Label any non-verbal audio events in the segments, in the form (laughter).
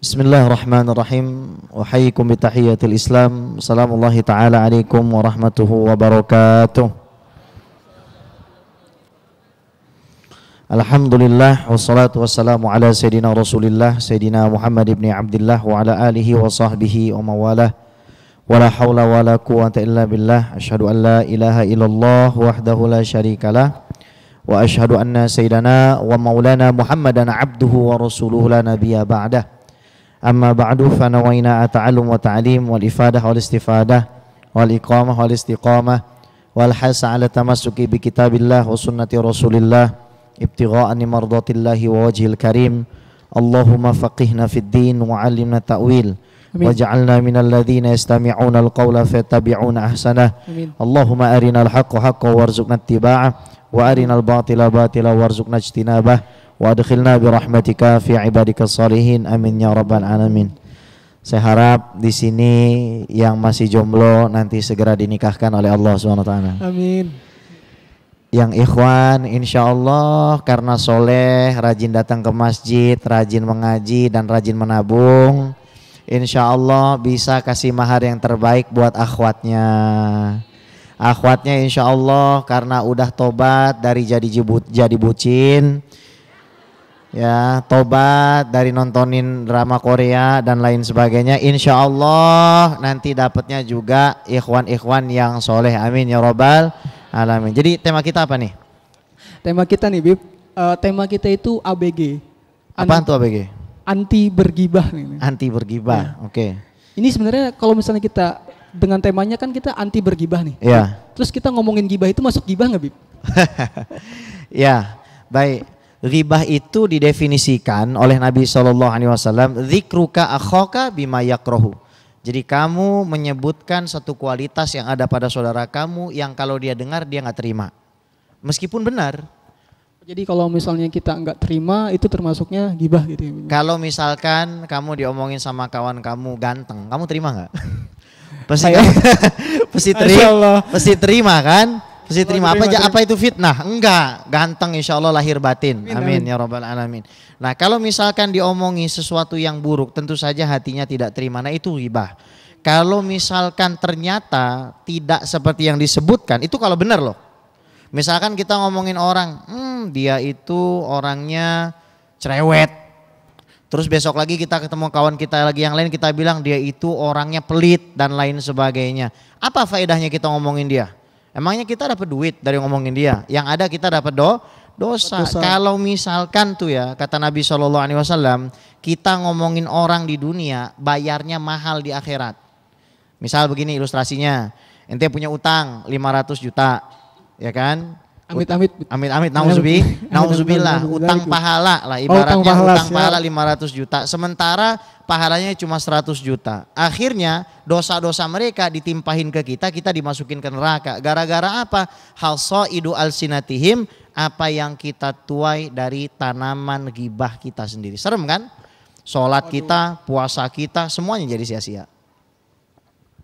بسم الله الرحمن الرحيم أحييكم بتحية الإسلام سلام الله تعالى عليكم ورحمته وبركاته الحمد لله والصلاة والسلام على سيدنا رسول الله سيدنا محمد بن عبد الله وعلى آله وصحبه وموالاه ولا حول ولا قوة إلا بالله أشهد أن لا إله إلا الله وحده لا شريك له وأشهد أن سيدنا ومولانا محمدا عبده ورسوله لا نبي بعده أما بعد فنوينا التعلم والتعليم والإفادة والاستفادة والإقامة والاستقامة والحث على التمسك بكتاب الله وسنة رسول الله ابتغاء مرضات الله ووجه الكريم اللهم فقهنا في الدين وعلمنا التأويل واجعلنا من الذين يستمعون القول فيتبعون أحسنه اللهم أرنا الحق حقا وارزقنا اتباعه وأرنا الباطل باطلا وارزقنا اجتنابه bi rahmatika fi ibadika salihin amin ya rabbal alamin saya harap di sini yang masih jomblo nanti segera dinikahkan oleh Allah Subhanahu wa taala. Amin. Yang ikhwan insya Allah karena soleh, rajin datang ke masjid, rajin mengaji dan rajin menabung, insya Allah bisa kasih mahar yang terbaik buat akhwatnya. Akhwatnya insya Allah karena udah tobat dari jadi jibut, jadi bucin, ya tobat dari nontonin drama Korea dan lain sebagainya insya Allah nanti dapatnya juga ikhwan-ikhwan yang soleh amin ya robbal alamin jadi tema kita apa nih tema kita nih Bib uh, tema kita itu ABG apa tuh ABG anti bergibah nih anti bergibah ya. oke okay. ini sebenarnya kalau misalnya kita dengan temanya kan kita anti bergibah nih. Ya. Terus kita ngomongin gibah itu masuk gibah nggak, Bib? (laughs) ya, baik. Ribah itu didefinisikan oleh Nabi Shallallahu Alaihi Wasallam, "Zikruka akhoka bima yakrohu." Jadi kamu menyebutkan satu kualitas yang ada pada saudara kamu yang kalau dia dengar dia nggak terima, meskipun benar. Jadi kalau misalnya kita nggak terima itu termasuknya gibah gitu ya? Kalau misalkan kamu diomongin sama kawan kamu ganteng, kamu terima nggak? (laughs) pasti, (laughs) pasti terima, pasti terima kan? Mesti terima. Apa, aja apa itu fitnah? Enggak. Ganteng insya Allah lahir batin. Amin, ya robbal alamin. Nah kalau misalkan diomongi sesuatu yang buruk tentu saja hatinya tidak terima. Nah itu ribah. Kalau misalkan ternyata tidak seperti yang disebutkan itu kalau benar loh. Misalkan kita ngomongin orang, hmm, dia itu orangnya cerewet. Terus besok lagi kita ketemu kawan kita lagi yang lain kita bilang dia itu orangnya pelit dan lain sebagainya. Apa faedahnya kita ngomongin dia? Emangnya kita dapat duit dari ngomongin dia? Yang ada kita dapat do dosa. dosa. Kalau misalkan tuh ya kata Nabi Shallallahu Alaihi Wasallam kita ngomongin orang di dunia bayarnya mahal di akhirat. Misal begini ilustrasinya, ente punya utang 500 juta, ya kan? Amit-amit. Amit-amit. Nauzubi. Nauzubillah. Utang pahala lah. Ibaratnya oh, utang, pahala, utang pahala 500 juta. Sementara pahalanya cuma 100 juta. Akhirnya dosa-dosa mereka ditimpahin ke kita, kita dimasukin ke neraka. Gara-gara apa? Hal idu al sinatihim, Apa yang kita tuai dari tanaman gibah kita sendiri. Serem kan? Sholat kita, puasa kita, semuanya jadi sia-sia.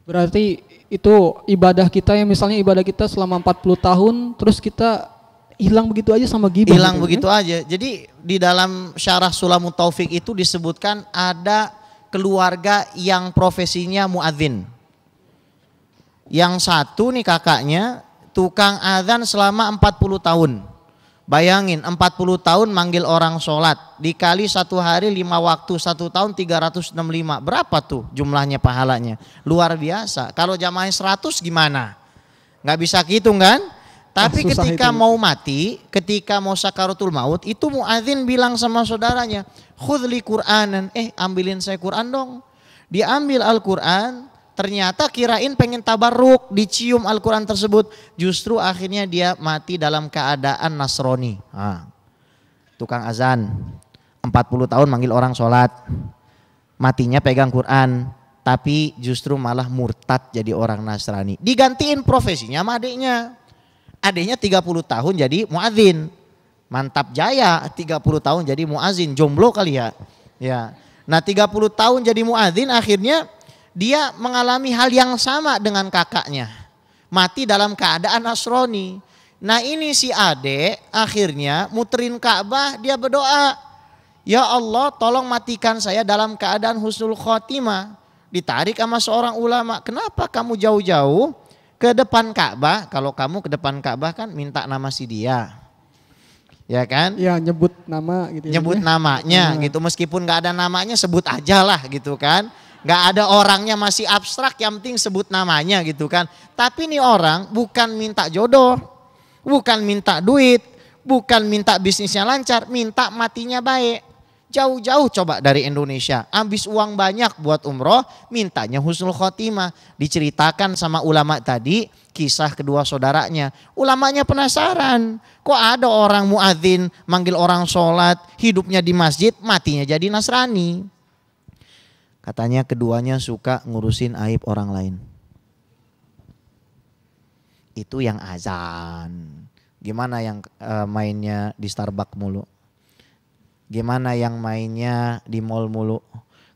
Berarti itu ibadah kita yang misalnya ibadah kita selama 40 tahun terus kita hilang begitu aja sama gibah. Hilang gitu ya? begitu ya? aja. Jadi di dalam syarah Sulamut Taufik itu disebutkan ada keluarga yang profesinya muadzin. Yang satu nih kakaknya tukang azan selama 40 tahun. Bayangin 40 tahun manggil orang sholat Dikali satu hari lima waktu satu tahun 365 Berapa tuh jumlahnya pahalanya Luar biasa Kalau jamaah 100 gimana Gak bisa hitung kan Tapi Susah ketika itu. mau mati Ketika mau sakaratul maut Itu muadzin bilang sama saudaranya Khudli Qur'anan Eh ambilin saya Qur'an dong Diambil Al-Quran Ternyata kirain pengen tabarruk dicium Al-Quran tersebut. Justru akhirnya dia mati dalam keadaan Nasrani. Nah, tukang azan. 40 tahun manggil orang sholat. Matinya pegang Quran. Tapi justru malah murtad jadi orang Nasrani. Digantiin profesinya sama adiknya. Adiknya 30 tahun jadi muadzin. Mantap jaya 30 tahun jadi muazin. Jomblo kali ya. Ya. Nah 30 tahun jadi muadzin akhirnya dia mengalami hal yang sama dengan kakaknya. Mati dalam keadaan Nasrani. Nah ini si adek akhirnya muterin Ka'bah dia berdoa. Ya Allah tolong matikan saya dalam keadaan husnul khotimah. Ditarik sama seorang ulama. Kenapa kamu jauh-jauh ke depan Ka'bah? Kalau kamu ke depan Ka'bah kan minta nama si dia ya kan? Ya nyebut nama gitu. Ya, nyebut ya. namanya ya. gitu, meskipun gak ada namanya sebut aja lah gitu kan. Gak ada orangnya masih abstrak yang penting sebut namanya gitu kan. Tapi ini orang bukan minta jodoh, bukan minta duit, bukan minta bisnisnya lancar, minta matinya baik. Jauh-jauh coba dari Indonesia, habis uang banyak buat umroh, mintanya husnul khotimah. Diceritakan sama ulama tadi, kisah kedua saudaranya. Ulamanya penasaran, kok ada orang muadzin manggil orang sholat, hidupnya di masjid, matinya jadi Nasrani. Katanya keduanya suka ngurusin aib orang lain. Itu yang azan. Gimana yang e, mainnya di Starbucks mulu? Gimana yang mainnya di mall mulu?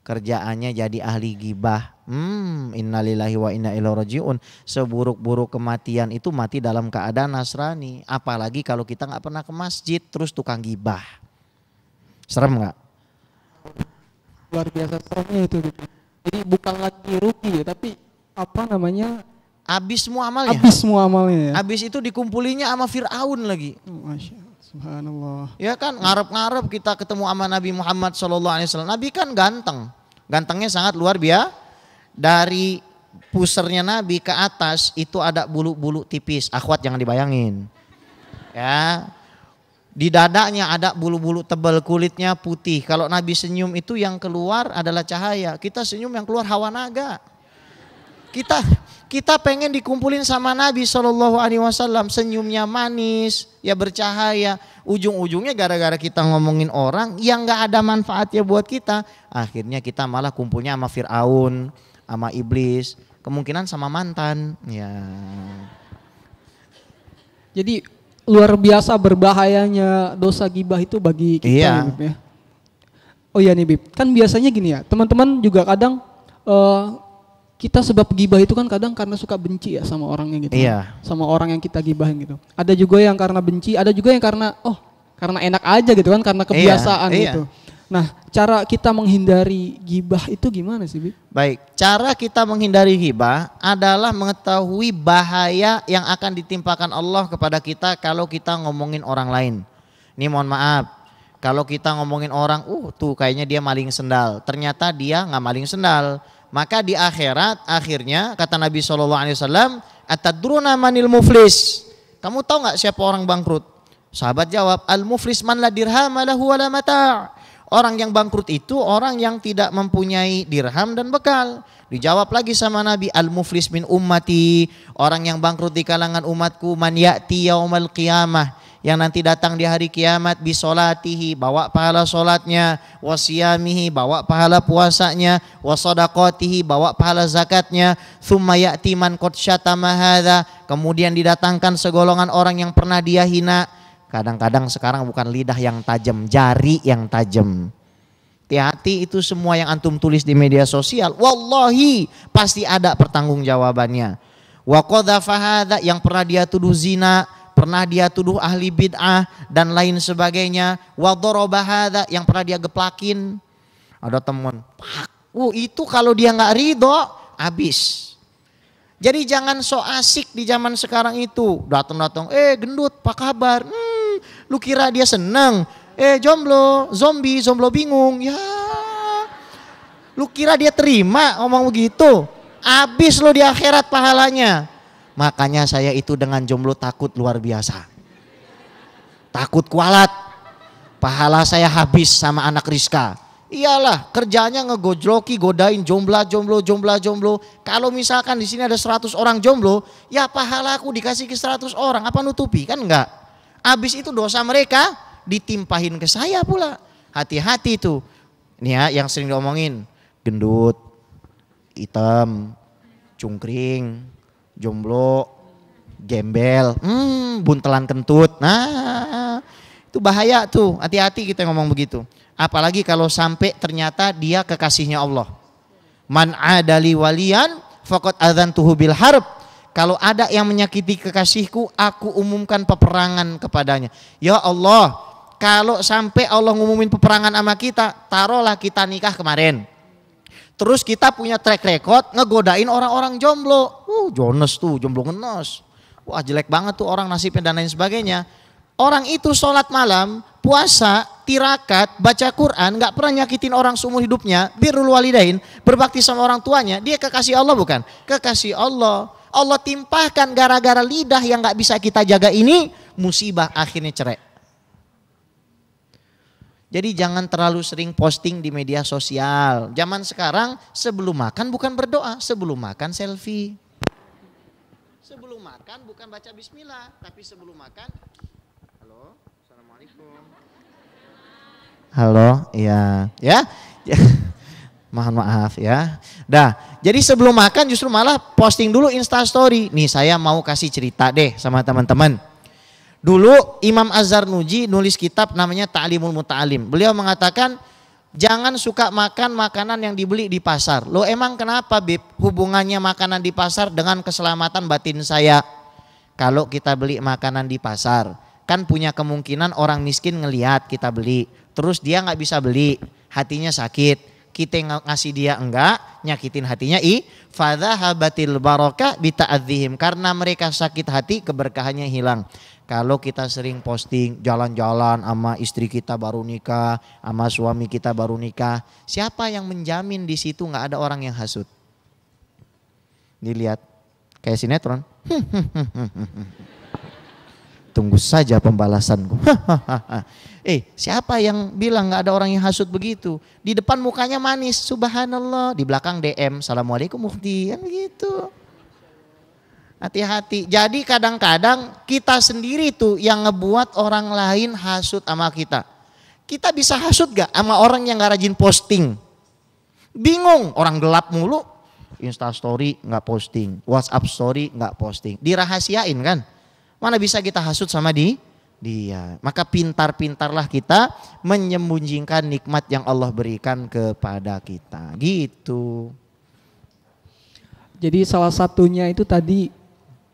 Kerjaannya jadi ahli gibah. Hmm, innalillahi wa inna ilaihi rajiun. Seburuk-buruk kematian itu mati dalam keadaan nasrani. Apalagi kalau kita nggak pernah ke masjid terus tukang gibah. Serem nggak? luar biasa strongnya itu gitu. Jadi bukan lagi rugi ya, tapi apa namanya? Abis semua amalnya. Abis semua amalnya ya. Abis itu dikumpulinya sama Fir'aun lagi. Masya Allah. Subhanallah. Ya kan ngarep-ngarep kita ketemu sama Nabi Muhammad Shallallahu Alaihi Wasallam. Nabi kan ganteng, gantengnya sangat luar biasa. Dari pusernya Nabi ke atas itu ada bulu-bulu tipis. Akhwat jangan dibayangin. Ya, di dadanya ada bulu-bulu tebal, kulitnya putih. Kalau Nabi senyum itu yang keluar adalah cahaya. Kita senyum yang keluar hawa naga. Kita kita pengen dikumpulin sama Nabi Shallallahu Alaihi Wasallam senyumnya manis ya bercahaya ujung-ujungnya gara-gara kita ngomongin orang yang nggak ada manfaatnya buat kita akhirnya kita malah kumpulnya sama Fir'aun sama iblis kemungkinan sama mantan ya jadi luar biasa berbahayanya dosa gibah itu bagi kita iya. ya, Bip, ya. Oh iya nih Bib, kan biasanya gini ya, teman-teman juga kadang uh, kita sebab gibah itu kan kadang karena suka benci ya sama orangnya gitu. Iya. Sama orang yang kita gibahin gitu. Ada juga yang karena benci, ada juga yang karena oh karena enak aja gitu kan karena iya, kebiasaan iya, gitu. Iya. Nah, cara kita menghindari gibah itu gimana sih, Bi? Baik, cara kita menghindari gibah adalah mengetahui bahaya yang akan ditimpakan Allah kepada kita kalau kita ngomongin orang lain. Ini mohon maaf, kalau kita ngomongin orang, uh tuh kayaknya dia maling sendal. Ternyata dia nggak maling sendal. Maka di akhirat akhirnya kata Nabi saw Alaihi Wasallam, atadruna manil muflis. Kamu tahu nggak siapa orang bangkrut? Sahabat jawab, al muflis man la dirham lahu wa la mata'. Orang yang bangkrut itu orang yang tidak mempunyai dirham dan bekal. Dijawab lagi sama Nabi, al-muflis min ummati, orang yang bangkrut di kalangan umatku, man ya'ti yaumal qiyamah yang nanti datang di hari kiamat bisolatihi bawa pahala solatnya wasiyamihi bawa pahala puasanya wasodakotihi bawa pahala zakatnya thumma ya'ti man qad kemudian didatangkan segolongan orang yang pernah dia hina Kadang-kadang sekarang bukan lidah yang tajam, jari yang tajam. Hati-hati itu semua yang antum tulis di media sosial. Wallahi pasti ada pertanggungjawabannya. Wa qadhafa yang pernah dia tuduh zina, pernah dia tuduh ahli bid'ah dan lain sebagainya. Wa daraba yang pernah dia geplakin. Ada teman, uh, itu kalau dia nggak ridho habis." Jadi jangan so asik di zaman sekarang itu. Datang-datang, "Eh, gendut, apa kabar?" Hmm, Lu kira dia seneng? Eh jomblo, zombie, jomblo bingung. Ya. Lu kira dia terima ngomong begitu? Abis lu di akhirat pahalanya. Makanya saya itu dengan jomblo takut luar biasa. Takut kualat. Pahala saya habis sama anak Rizka. Iyalah kerjanya ngegojloki, godain jomblo, jomblo, jomblo, jomblo. Kalau misalkan di sini ada 100 orang jomblo, ya pahalaku dikasih ke 100 orang, apa nutupi kan enggak? Habis itu dosa mereka ditimpahin ke saya pula. Hati-hati itu. Nih ya yang sering diomongin. Gendut, hitam, cungkring, jomblo, gembel, hmm, buntelan kentut. Nah, itu bahaya tuh. Hati-hati kita ngomong begitu. Apalagi kalau sampai ternyata dia kekasihnya Allah. Man adali walian fakot tuh bil harb kalau ada yang menyakiti kekasihku, aku umumkan peperangan kepadanya. Ya Allah, kalau sampai Allah ngumumin peperangan sama kita, taruhlah kita nikah kemarin. Terus kita punya track record ngegodain orang-orang jomblo. Uh, Jonas tuh, jomblo ngenos. Wah jelek banget tuh orang nasibnya dan lain sebagainya. Orang itu sholat malam, puasa, tirakat, baca Quran, nggak pernah nyakitin orang seumur hidupnya, birrul walidain, berbakti sama orang tuanya, dia kekasih Allah bukan? Kekasih Allah Allah timpahkan gara-gara lidah yang nggak bisa kita jaga ini musibah akhirnya cerai. Jadi jangan terlalu sering posting di media sosial. Zaman sekarang sebelum makan bukan berdoa, sebelum makan selfie. Sebelum makan bukan baca bismillah, tapi sebelum makan Halo, Assalamualaikum. Halo, iya, ya. ya. (laughs) Mohon maaf ya. Dah, jadi sebelum makan justru malah posting dulu Insta story. Nih saya mau kasih cerita deh sama teman-teman. Dulu Imam Azhar Nuji nulis kitab namanya Ta'limul Muta'alim. Beliau mengatakan jangan suka makan makanan yang dibeli di pasar. Lo emang kenapa Bib hubungannya makanan di pasar dengan keselamatan batin saya? Kalau kita beli makanan di pasar kan punya kemungkinan orang miskin ngelihat kita beli. Terus dia nggak bisa beli, hatinya sakit kita ngasih dia enggak, nyakitin hatinya i baroka barokah adhim. karena mereka sakit hati keberkahannya hilang. Kalau kita sering posting jalan-jalan sama istri kita baru nikah, sama suami kita baru nikah, siapa yang menjamin di situ nggak ada orang yang hasut? Dilihat kayak sinetron. (laughs) tunggu saja pembalasanku. (laughs) eh, siapa yang bilang nggak ada orang yang hasut begitu? Di depan mukanya manis, subhanallah. Di belakang DM, assalamualaikum mukti, kan gitu. Hati-hati. Jadi kadang-kadang kita sendiri tuh yang ngebuat orang lain hasut sama kita. Kita bisa hasut gak sama orang yang gak rajin posting? Bingung, orang gelap mulu. Insta story nggak posting, WhatsApp story nggak posting. Dirahasiain kan? Mana bisa kita hasut sama di dia. Maka pintar-pintarlah kita menyembunyikan nikmat yang Allah berikan kepada kita. Gitu. Jadi salah satunya itu tadi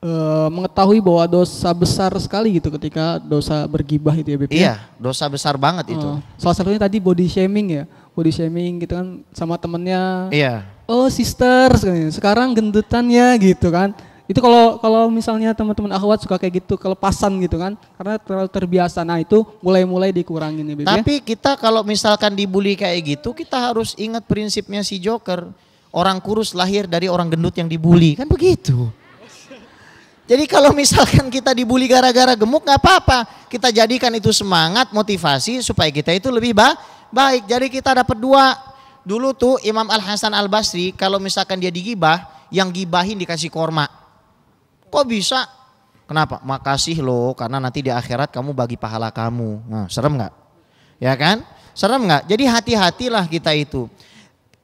e, mengetahui bahwa dosa besar sekali gitu ketika dosa bergibah itu ya BP. Ya? Iya, dosa besar banget itu. Eh, salah satunya tadi body shaming ya. Body shaming gitu kan sama temennya. Iya. Oh sister, sekarang gendutannya gitu kan itu kalau kalau misalnya teman-teman akhwat suka kayak gitu, kelepasan gitu kan, karena terlalu terbiasa. Nah itu mulai-mulai dikurangin nih, Tapi kita kalau misalkan dibully kayak gitu, kita harus ingat prinsipnya si Joker. Orang kurus lahir dari orang gendut yang dibully, kan begitu. Jadi kalau misalkan kita dibully gara-gara gemuk nggak apa-apa. Kita jadikan itu semangat, motivasi supaya kita itu lebih ba baik. Jadi kita dapat dua. Dulu tuh Imam Al Hasan Al Basri kalau misalkan dia digibah, yang gibahin dikasih korma. Kok bisa? Kenapa? Makasih loh karena nanti di akhirat kamu bagi pahala kamu. Nah, serem nggak? Ya kan? Serem nggak? Jadi hati-hatilah kita itu.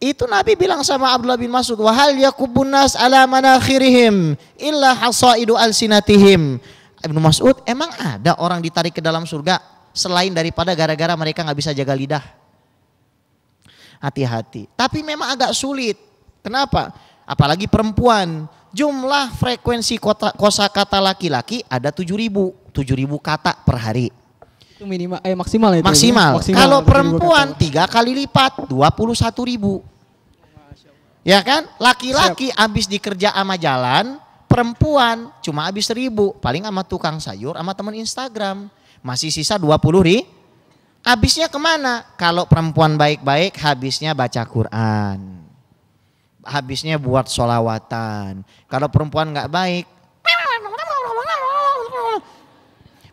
Itu Nabi bilang sama Abdullah bin Mas'ud, "Wahal yakubun nas ala manakhirihim illa hasaidu alsinatihim." Ibnu Mas'ud, emang ada orang ditarik ke dalam surga selain daripada gara-gara mereka nggak bisa jaga lidah? Hati-hati. Tapi memang agak sulit. Kenapa? Apalagi perempuan jumlah frekuensi kota, kosa kata laki-laki ada 7000 7000 kata per hari itu minimal eh maksimal itu ya. maksimal, maksimal kalau perempuan tiga kali lipat 21000 Ya kan, laki-laki habis -laki dikerja sama jalan, perempuan cuma habis seribu, paling sama tukang sayur, sama temen Instagram, masih sisa dua puluh ri. Habisnya kemana? Kalau perempuan baik-baik, habisnya baca Quran habisnya buat solawatan. Kalau perempuan nggak baik,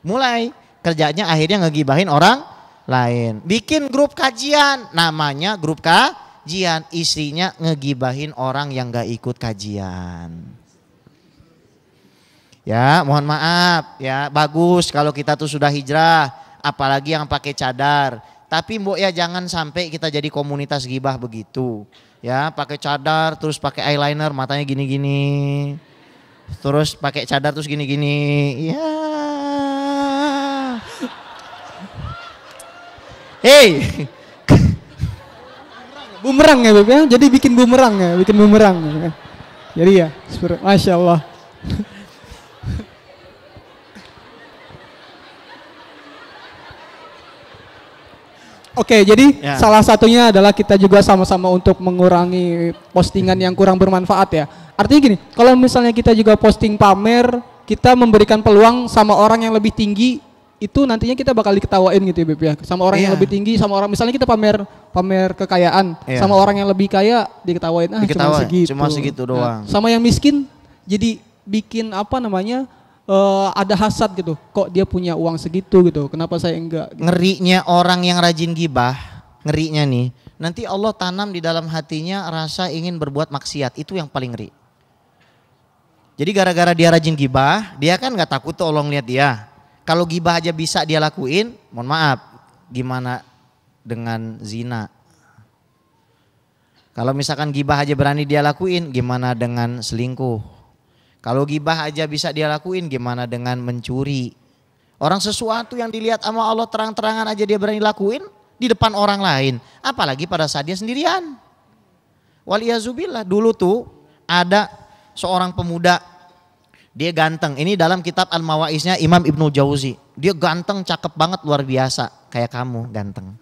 mulai kerjanya akhirnya ngegibahin orang lain. Bikin grup kajian, namanya grup kajian. isinya ngegibahin orang yang nggak ikut kajian. Ya, mohon maaf ya. Bagus kalau kita tuh sudah hijrah, apalagi yang pakai cadar. Tapi Mbok ya jangan sampai kita jadi komunitas gibah begitu ya pakai cadar terus pakai eyeliner matanya gini-gini terus pakai cadar terus gini-gini ya hey (laughs) bumerang ya beb ya? jadi bikin bumerang ya bikin bumerang jadi ya masya Allah Oke, okay, jadi ya. salah satunya adalah kita juga sama-sama untuk mengurangi postingan yang kurang bermanfaat ya. Artinya gini, kalau misalnya kita juga posting pamer, kita memberikan peluang sama orang yang lebih tinggi itu nantinya kita bakal diketawain gitu ya Beb ya. Sama orang yang iya. lebih tinggi, sama orang misalnya kita pamer pamer kekayaan, iya. sama orang yang lebih kaya diketawain ah Diketawa, cuma segitu. Cuma segitu nah, doang. Ya. sama yang miskin jadi bikin apa namanya? uh, ada hasad gitu. Kok dia punya uang segitu gitu? Kenapa saya enggak? Gitu. Ngerinya orang yang rajin gibah, ngerinya nih. Nanti Allah tanam di dalam hatinya rasa ingin berbuat maksiat. Itu yang paling ngeri. Jadi gara-gara dia rajin gibah, dia kan nggak takut tuh Allah lihat dia. Kalau gibah aja bisa dia lakuin, mohon maaf, gimana dengan zina? Kalau misalkan gibah aja berani dia lakuin, gimana dengan selingkuh? Kalau gibah aja bisa dia lakuin gimana dengan mencuri? Orang sesuatu yang dilihat sama Allah terang-terangan aja dia berani lakuin di depan orang lain. Apalagi pada saat dia sendirian. Waliyazubillah dulu tuh ada seorang pemuda dia ganteng. Ini dalam kitab Al-Mawaisnya Imam Ibnu Jauzi. Dia ganteng, cakep banget, luar biasa. Kayak kamu ganteng.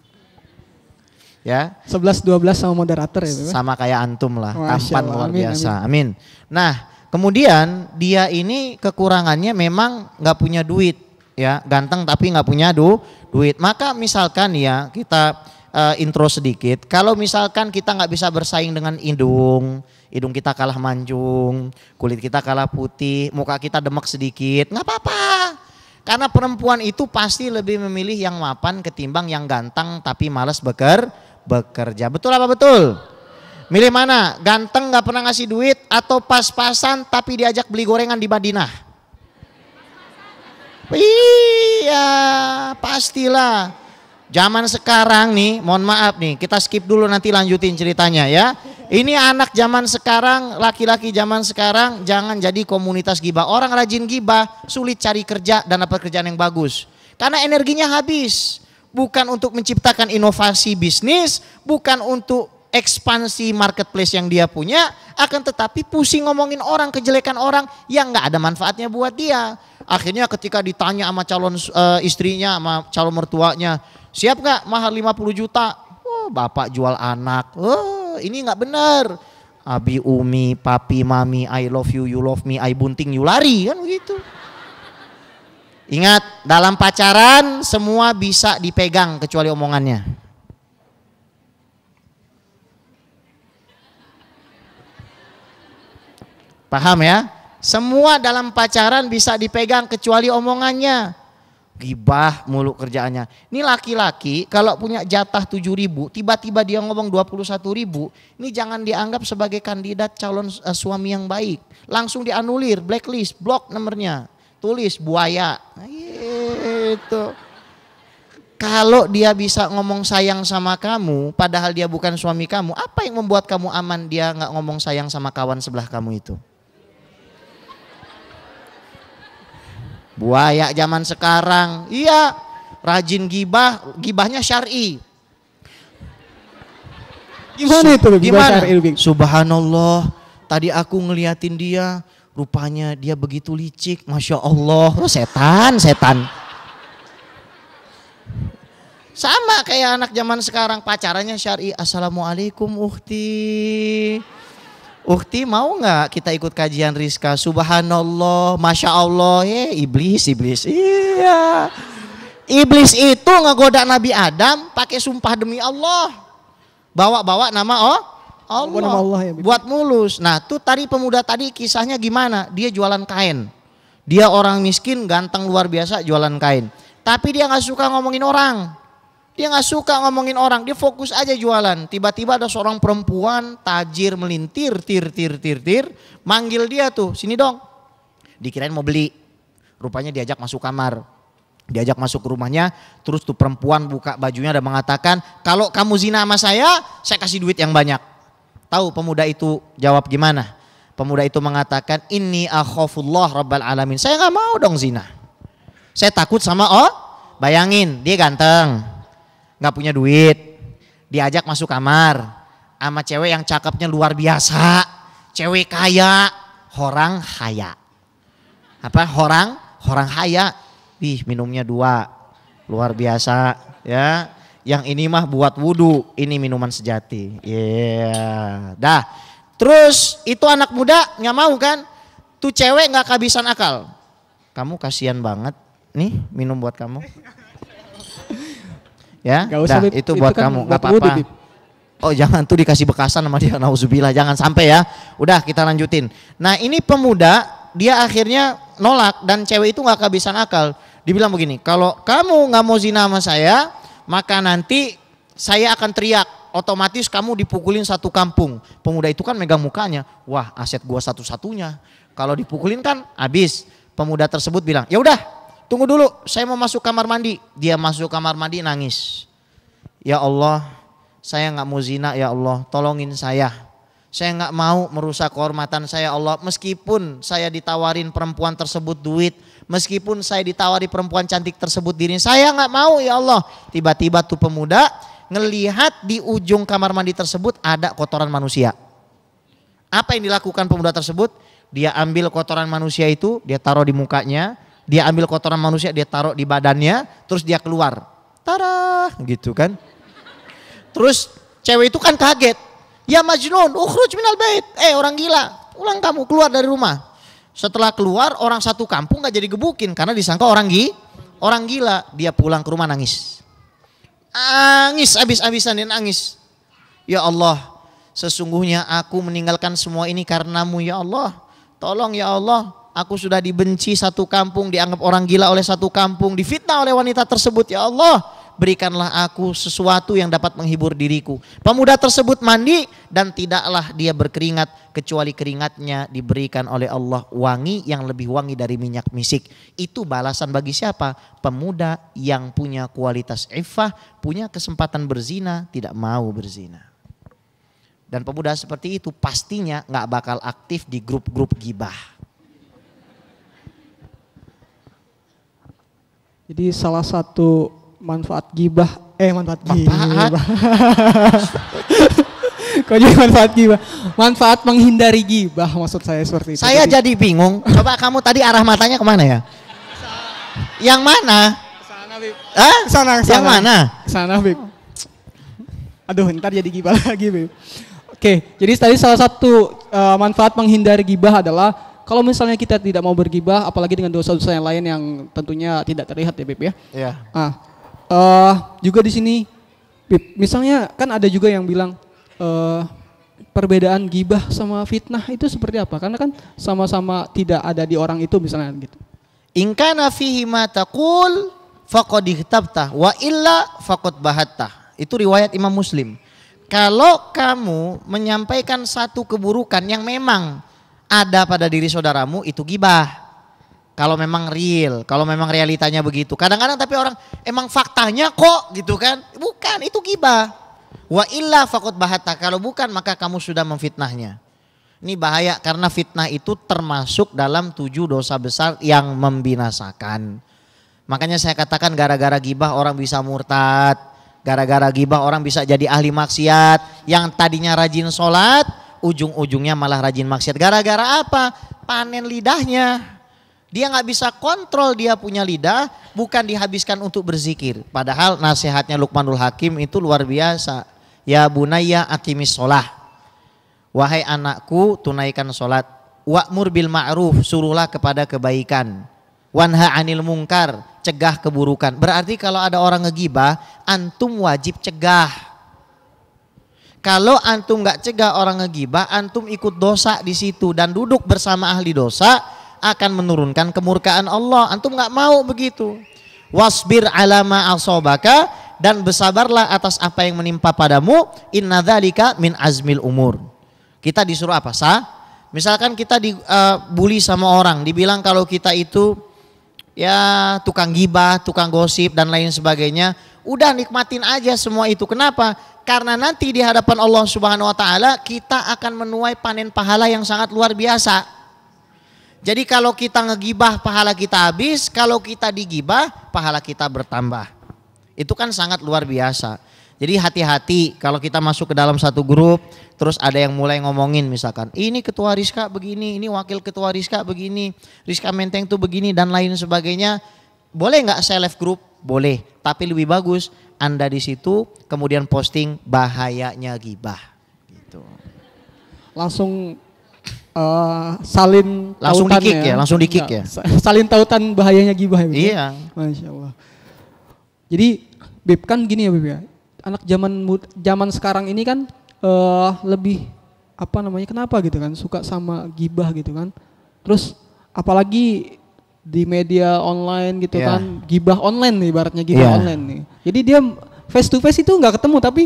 Ya. 11 12 sama moderator ya. Sama kayak antum lah, tampan luar biasa. amin. Nah, Kemudian dia ini kekurangannya memang nggak punya duit ya ganteng tapi nggak punya du duit. Maka misalkan ya kita uh, intro sedikit. Kalau misalkan kita nggak bisa bersaing dengan hidung, hidung kita kalah mancung, kulit kita kalah putih, muka kita demek sedikit, nggak apa-apa. Karena perempuan itu pasti lebih memilih yang mapan ketimbang yang ganteng tapi malas beker bekerja. Betul apa betul? Milih mana? Ganteng gak pernah ngasih duit atau pas-pasan tapi diajak beli gorengan di Madinah? Iya, pastilah. Zaman sekarang nih, mohon maaf nih, kita skip dulu nanti lanjutin ceritanya ya. Ini anak zaman sekarang, laki-laki zaman sekarang jangan jadi komunitas gibah. Orang rajin gibah sulit cari kerja dan dapat kerjaan yang bagus. Karena energinya habis. Bukan untuk menciptakan inovasi bisnis, bukan untuk ekspansi marketplace yang dia punya, akan tetapi pusing ngomongin orang, kejelekan orang yang nggak ada manfaatnya buat dia. Akhirnya ketika ditanya sama calon uh, istrinya, sama calon mertuanya, siap nggak mahar 50 juta? Oh, bapak jual anak, oh, ini nggak benar. Abi, Umi, Papi, Mami, I love you, you love me, I bunting, you lari, kan begitu. Ingat, dalam pacaran semua bisa dipegang kecuali omongannya. Paham ya? Semua dalam pacaran bisa dipegang kecuali omongannya. Gibah mulu kerjaannya. Ini laki-laki kalau punya jatah 7 ribu, tiba-tiba dia ngomong 21 ribu, ini jangan dianggap sebagai kandidat calon uh, suami yang baik. Langsung dianulir, blacklist, blok nomornya. Tulis buaya. Itu. Nah, gitu. Kalau dia bisa ngomong sayang sama kamu, padahal dia bukan suami kamu, apa yang membuat kamu aman dia nggak ngomong sayang sama kawan sebelah kamu itu? Buaya zaman sekarang. Iya, rajin gibah, gibahnya syar'i. Gimana itu? Gimana? Subhanallah, tadi aku ngeliatin dia, rupanya dia begitu licik. Masya Allah, oh, setan, setan. Sama kayak anak zaman sekarang pacarannya syari. Assalamualaikum uhti. Ukti mau nggak kita ikut kajian Rizka? Subhanallah, Masya Allah, ya iblis, iblis. Iya. Iblis itu ngegoda Nabi Adam pakai sumpah demi Allah. Bawa-bawa nama oh Allah. Nama Allah ya, Buat mulus. Nah tuh tadi pemuda tadi kisahnya gimana? Dia jualan kain. Dia orang miskin, ganteng luar biasa jualan kain. Tapi dia nggak suka ngomongin orang. Dia nggak suka ngomongin orang, dia fokus aja jualan. Tiba-tiba ada seorang perempuan tajir melintir, tir, tir, tir, tir, manggil dia tuh, sini dong. Dikirain mau beli, rupanya diajak masuk kamar. Diajak masuk ke rumahnya, terus tuh perempuan buka bajunya dan mengatakan, kalau kamu zina sama saya, saya kasih duit yang banyak. Tahu pemuda itu jawab gimana? Pemuda itu mengatakan, ini akhofullah rabbal alamin. Saya nggak mau dong zina. Saya takut sama oh, bayangin dia ganteng nggak punya duit, diajak masuk kamar sama cewek yang cakepnya luar biasa, cewek kaya, orang haya. Apa orang? Orang haya. Ih minumnya dua. Luar biasa, ya. Yang ini mah buat wudhu, ini minuman sejati. Iya. Yeah. Dah. Terus itu anak muda nggak mau kan? Tuh cewek nggak kehabisan akal. Kamu kasihan banget. Nih, minum buat kamu. Ya. Gak usah, nah, itu buat kan kamu, nggak apa-apa. Oh jangan tuh dikasih bekasan sama dia (laughs) nauzubillah jangan sampai ya. Udah kita lanjutin. Nah ini pemuda dia akhirnya nolak dan cewek itu nggak kehabisan akal. Dibilang begini, kalau kamu nggak mau zina sama saya, maka nanti saya akan teriak. Otomatis kamu dipukulin satu kampung. Pemuda itu kan megang mukanya. Wah aset gua satu-satunya. Kalau dipukulin kan habis. Pemuda tersebut bilang, ya udah tunggu dulu saya mau masuk kamar mandi. Dia masuk kamar mandi nangis. Ya Allah saya nggak mau zina ya Allah tolongin saya. Saya nggak mau merusak kehormatan saya ya Allah meskipun saya ditawarin perempuan tersebut duit. Meskipun saya ditawari perempuan cantik tersebut diri saya nggak mau ya Allah. Tiba-tiba tuh pemuda ngelihat di ujung kamar mandi tersebut ada kotoran manusia. Apa yang dilakukan pemuda tersebut? Dia ambil kotoran manusia itu, dia taruh di mukanya, dia ambil kotoran manusia, dia taruh di badannya, terus dia keluar. Tara, gitu kan. Terus cewek itu kan kaget. Ya Majnun, ukhruj minal bait. Eh orang gila, pulang kamu keluar dari rumah. Setelah keluar orang satu kampung gak jadi gebukin karena disangka orang gila, orang gila. Dia pulang ke rumah nangis. Nangis abis-abisan dia nangis. Ya Allah, sesungguhnya aku meninggalkan semua ini karenamu ya Allah. Tolong ya Allah, Aku sudah dibenci satu kampung, dianggap orang gila oleh satu kampung, difitnah oleh wanita tersebut. Ya Allah, berikanlah aku sesuatu yang dapat menghibur diriku. Pemuda tersebut mandi dan tidaklah dia berkeringat kecuali keringatnya diberikan oleh Allah wangi yang lebih wangi dari minyak misik. Itu balasan bagi siapa? Pemuda yang punya kualitas iffah, punya kesempatan berzina, tidak mau berzina. Dan pemuda seperti itu pastinya nggak bakal aktif di grup-grup gibah Jadi salah satu manfaat gibah eh manfaat, gibah. (laughs) Kok jadi manfaat gibah? Manfaat menghindari gibah maksud saya seperti itu. Saya jadi, jadi bingung. Coba kamu tadi arah matanya kemana ya? Yang mana? Sana, Hah? Sana, sana. Yang mana? Sana, Bib. Aduh, ntar jadi gibah lagi, Bib. Oke, jadi tadi salah satu uh, manfaat menghindari gibah adalah kalau misalnya kita tidak mau bergibah, apalagi dengan dosa-dosa yang lain yang tentunya tidak terlihat ya Bib ya. Iya. Ah, uh, juga di sini, Bib, misalnya kan ada juga yang bilang uh, perbedaan gibah sama fitnah itu seperti apa? Karena kan sama-sama tidak ada di orang itu misalnya gitu. Ingkana fihi ma taqul faqad ihtabta wa illa faqad bahatta. Itu riwayat Imam Muslim. Kalau kamu menyampaikan satu keburukan yang memang ada pada diri saudaramu itu gibah. Kalau memang real, kalau memang realitanya begitu. Kadang-kadang tapi orang emang faktanya kok gitu kan. Bukan, itu gibah. Wa illa fakut bahata. Kalau bukan maka kamu sudah memfitnahnya. Ini bahaya karena fitnah itu termasuk dalam tujuh dosa besar yang membinasakan. Makanya saya katakan gara-gara gibah orang bisa murtad. Gara-gara gibah orang bisa jadi ahli maksiat. Yang tadinya rajin sholat ujung-ujungnya malah rajin maksiat. Gara-gara apa? Panen lidahnya. Dia nggak bisa kontrol dia punya lidah, bukan dihabiskan untuk berzikir. Padahal nasihatnya Lukmanul Hakim itu luar biasa. Ya bunaya akimis sholah. Wahai anakku, tunaikan sholat. Wa'mur bil ma'ruf, suruhlah kepada kebaikan. Wanha anil mungkar, cegah keburukan. Berarti kalau ada orang ngegibah, antum wajib cegah kalau antum nggak cegah orang ngegibah, antum ikut dosa di situ dan duduk bersama ahli dosa akan menurunkan kemurkaan Allah. Antum nggak mau begitu. Wasbir alama asobaka dan bersabarlah atas apa yang menimpa padamu. Inna dzalika min azmil umur. Kita disuruh apa sah? Misalkan kita dibully eh, uh, sama orang, dibilang kalau kita itu ya tukang gibah, tukang gosip dan lain sebagainya. Udah nikmatin aja semua itu. Kenapa? Karena nanti di hadapan Allah Subhanahu wa taala kita akan menuai panen pahala yang sangat luar biasa. Jadi kalau kita ngegibah pahala kita habis, kalau kita digibah pahala kita bertambah. Itu kan sangat luar biasa. Jadi hati-hati kalau kita masuk ke dalam satu grup, terus ada yang mulai ngomongin misalkan, ini ketua Rizka begini, ini wakil ketua Rizka begini, Rizka Menteng tuh begini dan lain sebagainya. Boleh nggak saya left group? Boleh, tapi lebih bagus anda di situ, kemudian posting bahayanya gibah. Gitu. Langsung uh, salin langsung dikik ya, ya langsung dikik ya. Salin tautan bahayanya gibah ya. ya? Iya. Masya Allah. Jadi Beb kan gini ya Beb ya. Anak zaman zaman sekarang ini kan uh, lebih apa namanya kenapa gitu kan suka sama gibah gitu kan. Terus apalagi di media online gitu yeah. kan gibah online nih ibaratnya gibah yeah. online nih jadi dia face to face itu nggak ketemu tapi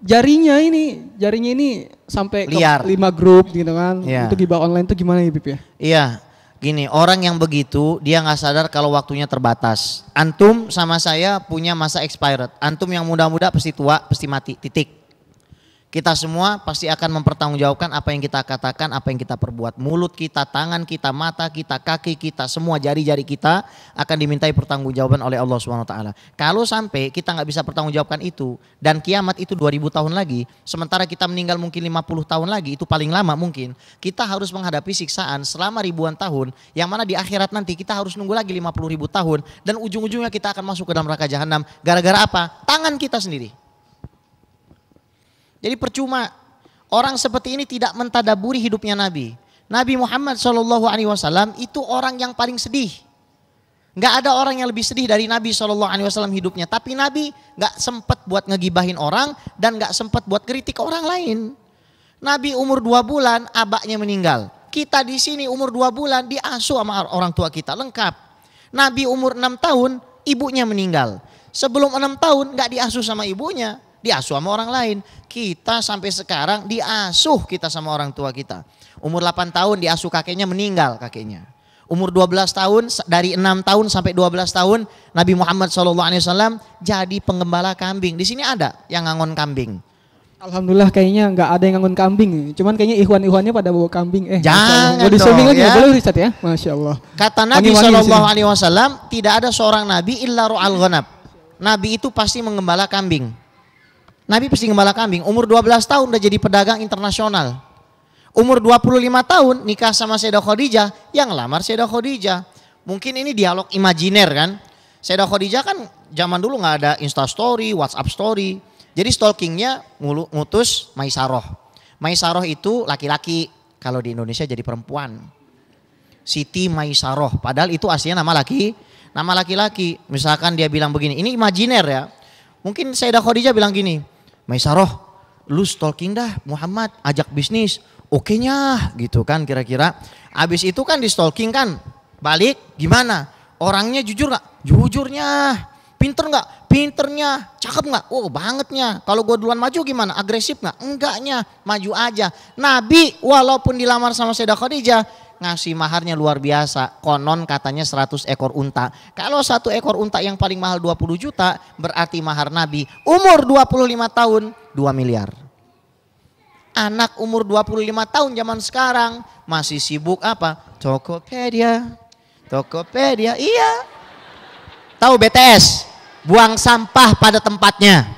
jarinya ini jarinya ini sampai Liar. ke lima grup gitu kan yeah. itu gibah online itu gimana ya Bib ya iya gini orang yang begitu dia nggak sadar kalau waktunya terbatas antum sama saya punya masa expired antum yang muda-muda pasti tua pasti mati titik kita semua pasti akan mempertanggungjawabkan apa yang kita katakan, apa yang kita perbuat. Mulut kita, tangan kita, mata kita, kaki kita, semua jari-jari kita akan dimintai pertanggungjawaban oleh Allah SWT. Kalau sampai kita nggak bisa pertanggungjawabkan itu dan kiamat itu 2000 tahun lagi, sementara kita meninggal mungkin 50 tahun lagi, itu paling lama mungkin, kita harus menghadapi siksaan selama ribuan tahun yang mana di akhirat nanti kita harus nunggu lagi 50 ribu tahun dan ujung-ujungnya kita akan masuk ke dalam neraka jahanam gara-gara apa? Tangan kita sendiri. Jadi percuma orang seperti ini tidak mentadaburi hidupnya Nabi. Nabi Muhammad Shallallahu Alaihi Wasallam itu orang yang paling sedih. Gak ada orang yang lebih sedih dari Nabi Shallallahu Alaihi Wasallam hidupnya. Tapi Nabi gak sempat buat ngegibahin orang dan gak sempat buat kritik orang lain. Nabi umur dua bulan abaknya meninggal. Kita di sini umur dua bulan diasuh sama orang tua kita lengkap. Nabi umur enam tahun ibunya meninggal. Sebelum enam tahun gak diasuh sama ibunya diasuh sama orang lain. Kita sampai sekarang diasuh kita sama orang tua kita. Umur 8 tahun diasuh kakeknya meninggal kakeknya. Umur 12 tahun dari 6 tahun sampai 12 tahun Nabi Muhammad SAW jadi penggembala kambing. Di sini ada yang ngangon kambing. Alhamdulillah kayaknya nggak ada yang ngangon kambing. Cuman kayaknya ikhwan-ikhwannya pada bawa kambing. Eh, jangan dong, disombing lagi ya. Boleh riset ya? Masya Allah. Kata Nabi Shallallahu Alaihi Wasallam, tidak ada seorang nabi illa ru'al ghanab. Nabi itu pasti mengembala kambing. Nabi pasti gembala kambing. Umur 12 tahun udah jadi pedagang internasional. Umur 25 tahun nikah sama Sayyidah Khadijah, yang lamar Sayyidah Khadijah. Mungkin ini dialog imajiner kan. Sayyidah Khadijah kan zaman dulu nggak ada Insta story, WhatsApp story. Jadi stalkingnya ngutus Maisaroh. Maisaroh itu laki-laki, kalau di Indonesia jadi perempuan. Siti Maisaroh, padahal itu aslinya nama laki, nama laki-laki. Misalkan dia bilang begini, ini imajiner ya. Mungkin Sayyidah Khadijah bilang gini, Maisaroh, lu stalking dah Muhammad, ajak bisnis. Oke nya gitu kan kira-kira. Abis itu kan di stalking kan, balik gimana? Orangnya jujur gak? Jujurnya. Pinter gak? Pinternya. Cakep gak? Oh bangetnya. Kalau gue duluan maju gimana? Agresif gak? Enggaknya. Maju aja. Nabi walaupun dilamar sama Seda Khadijah, ngasih maharnya luar biasa. Konon katanya 100 ekor unta. Kalau satu ekor unta yang paling mahal 20 juta berarti mahar Nabi umur 25 tahun 2 miliar. Anak umur 25 tahun zaman sekarang masih sibuk apa? Tokopedia. Tokopedia. Iya. Tahu BTS? Buang sampah pada tempatnya.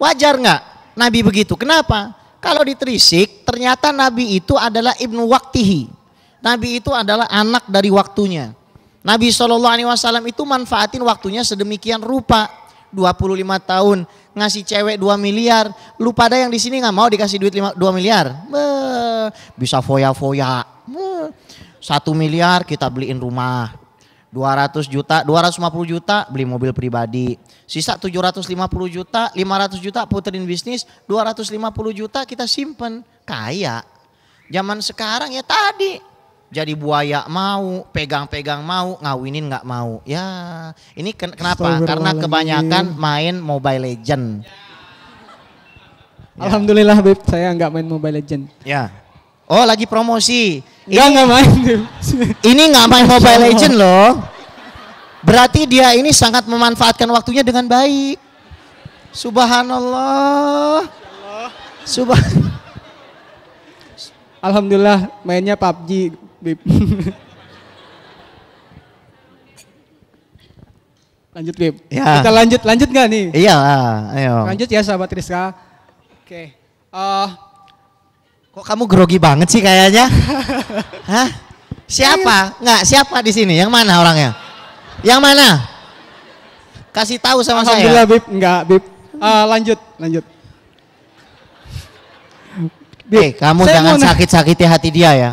Wajar nggak Nabi begitu? Kenapa? Kalau di Trisik ternyata Nabi itu adalah ibnu waktihi. Nabi itu adalah anak dari waktunya. Nabi Shallallahu Alaihi Wasallam itu manfaatin waktunya sedemikian rupa. 25 tahun ngasih cewek 2 miliar, lu pada yang di sini nggak mau dikasih duit 5, 2 miliar, bisa foya-foya. Satu miliar kita beliin rumah, 200 juta, 250 juta beli mobil pribadi, Sisa 750 juta, 500 juta puterin bisnis, 250 juta kita simpen. Kaya. Zaman sekarang ya tadi jadi buaya mau, pegang-pegang mau, ngawinin nggak mau. Ya, ini ken kenapa? Karena kebanyakan main Mobile Legend. Ya. Alhamdulillah Beb, saya nggak main Mobile Legend. Ya. Oh, lagi promosi. Enggak, ini nggak main. (laughs) ini nggak main Mobile Legend loh. Berarti dia ini sangat memanfaatkan waktunya dengan baik. Subhanallah. Subhan Alhamdulillah mainnya PUBG. Bip. lanjut Bib. Ya. Kita lanjut, lanjut nggak nih? Iya, ayo. Lanjut ya sahabat Rizka. Oke. Uh, Kok kamu grogi banget sih kayaknya? (laughs) Hah? Siapa? Iya. Nggak, siapa di sini? Yang mana orangnya? Yang mana? Kasih tahu sama saya. Alhamdulillah Bib, enggak Bib. Uh, lanjut, lanjut. Eh, Bib, hey, kamu jangan sakit-sakiti hati dia ya.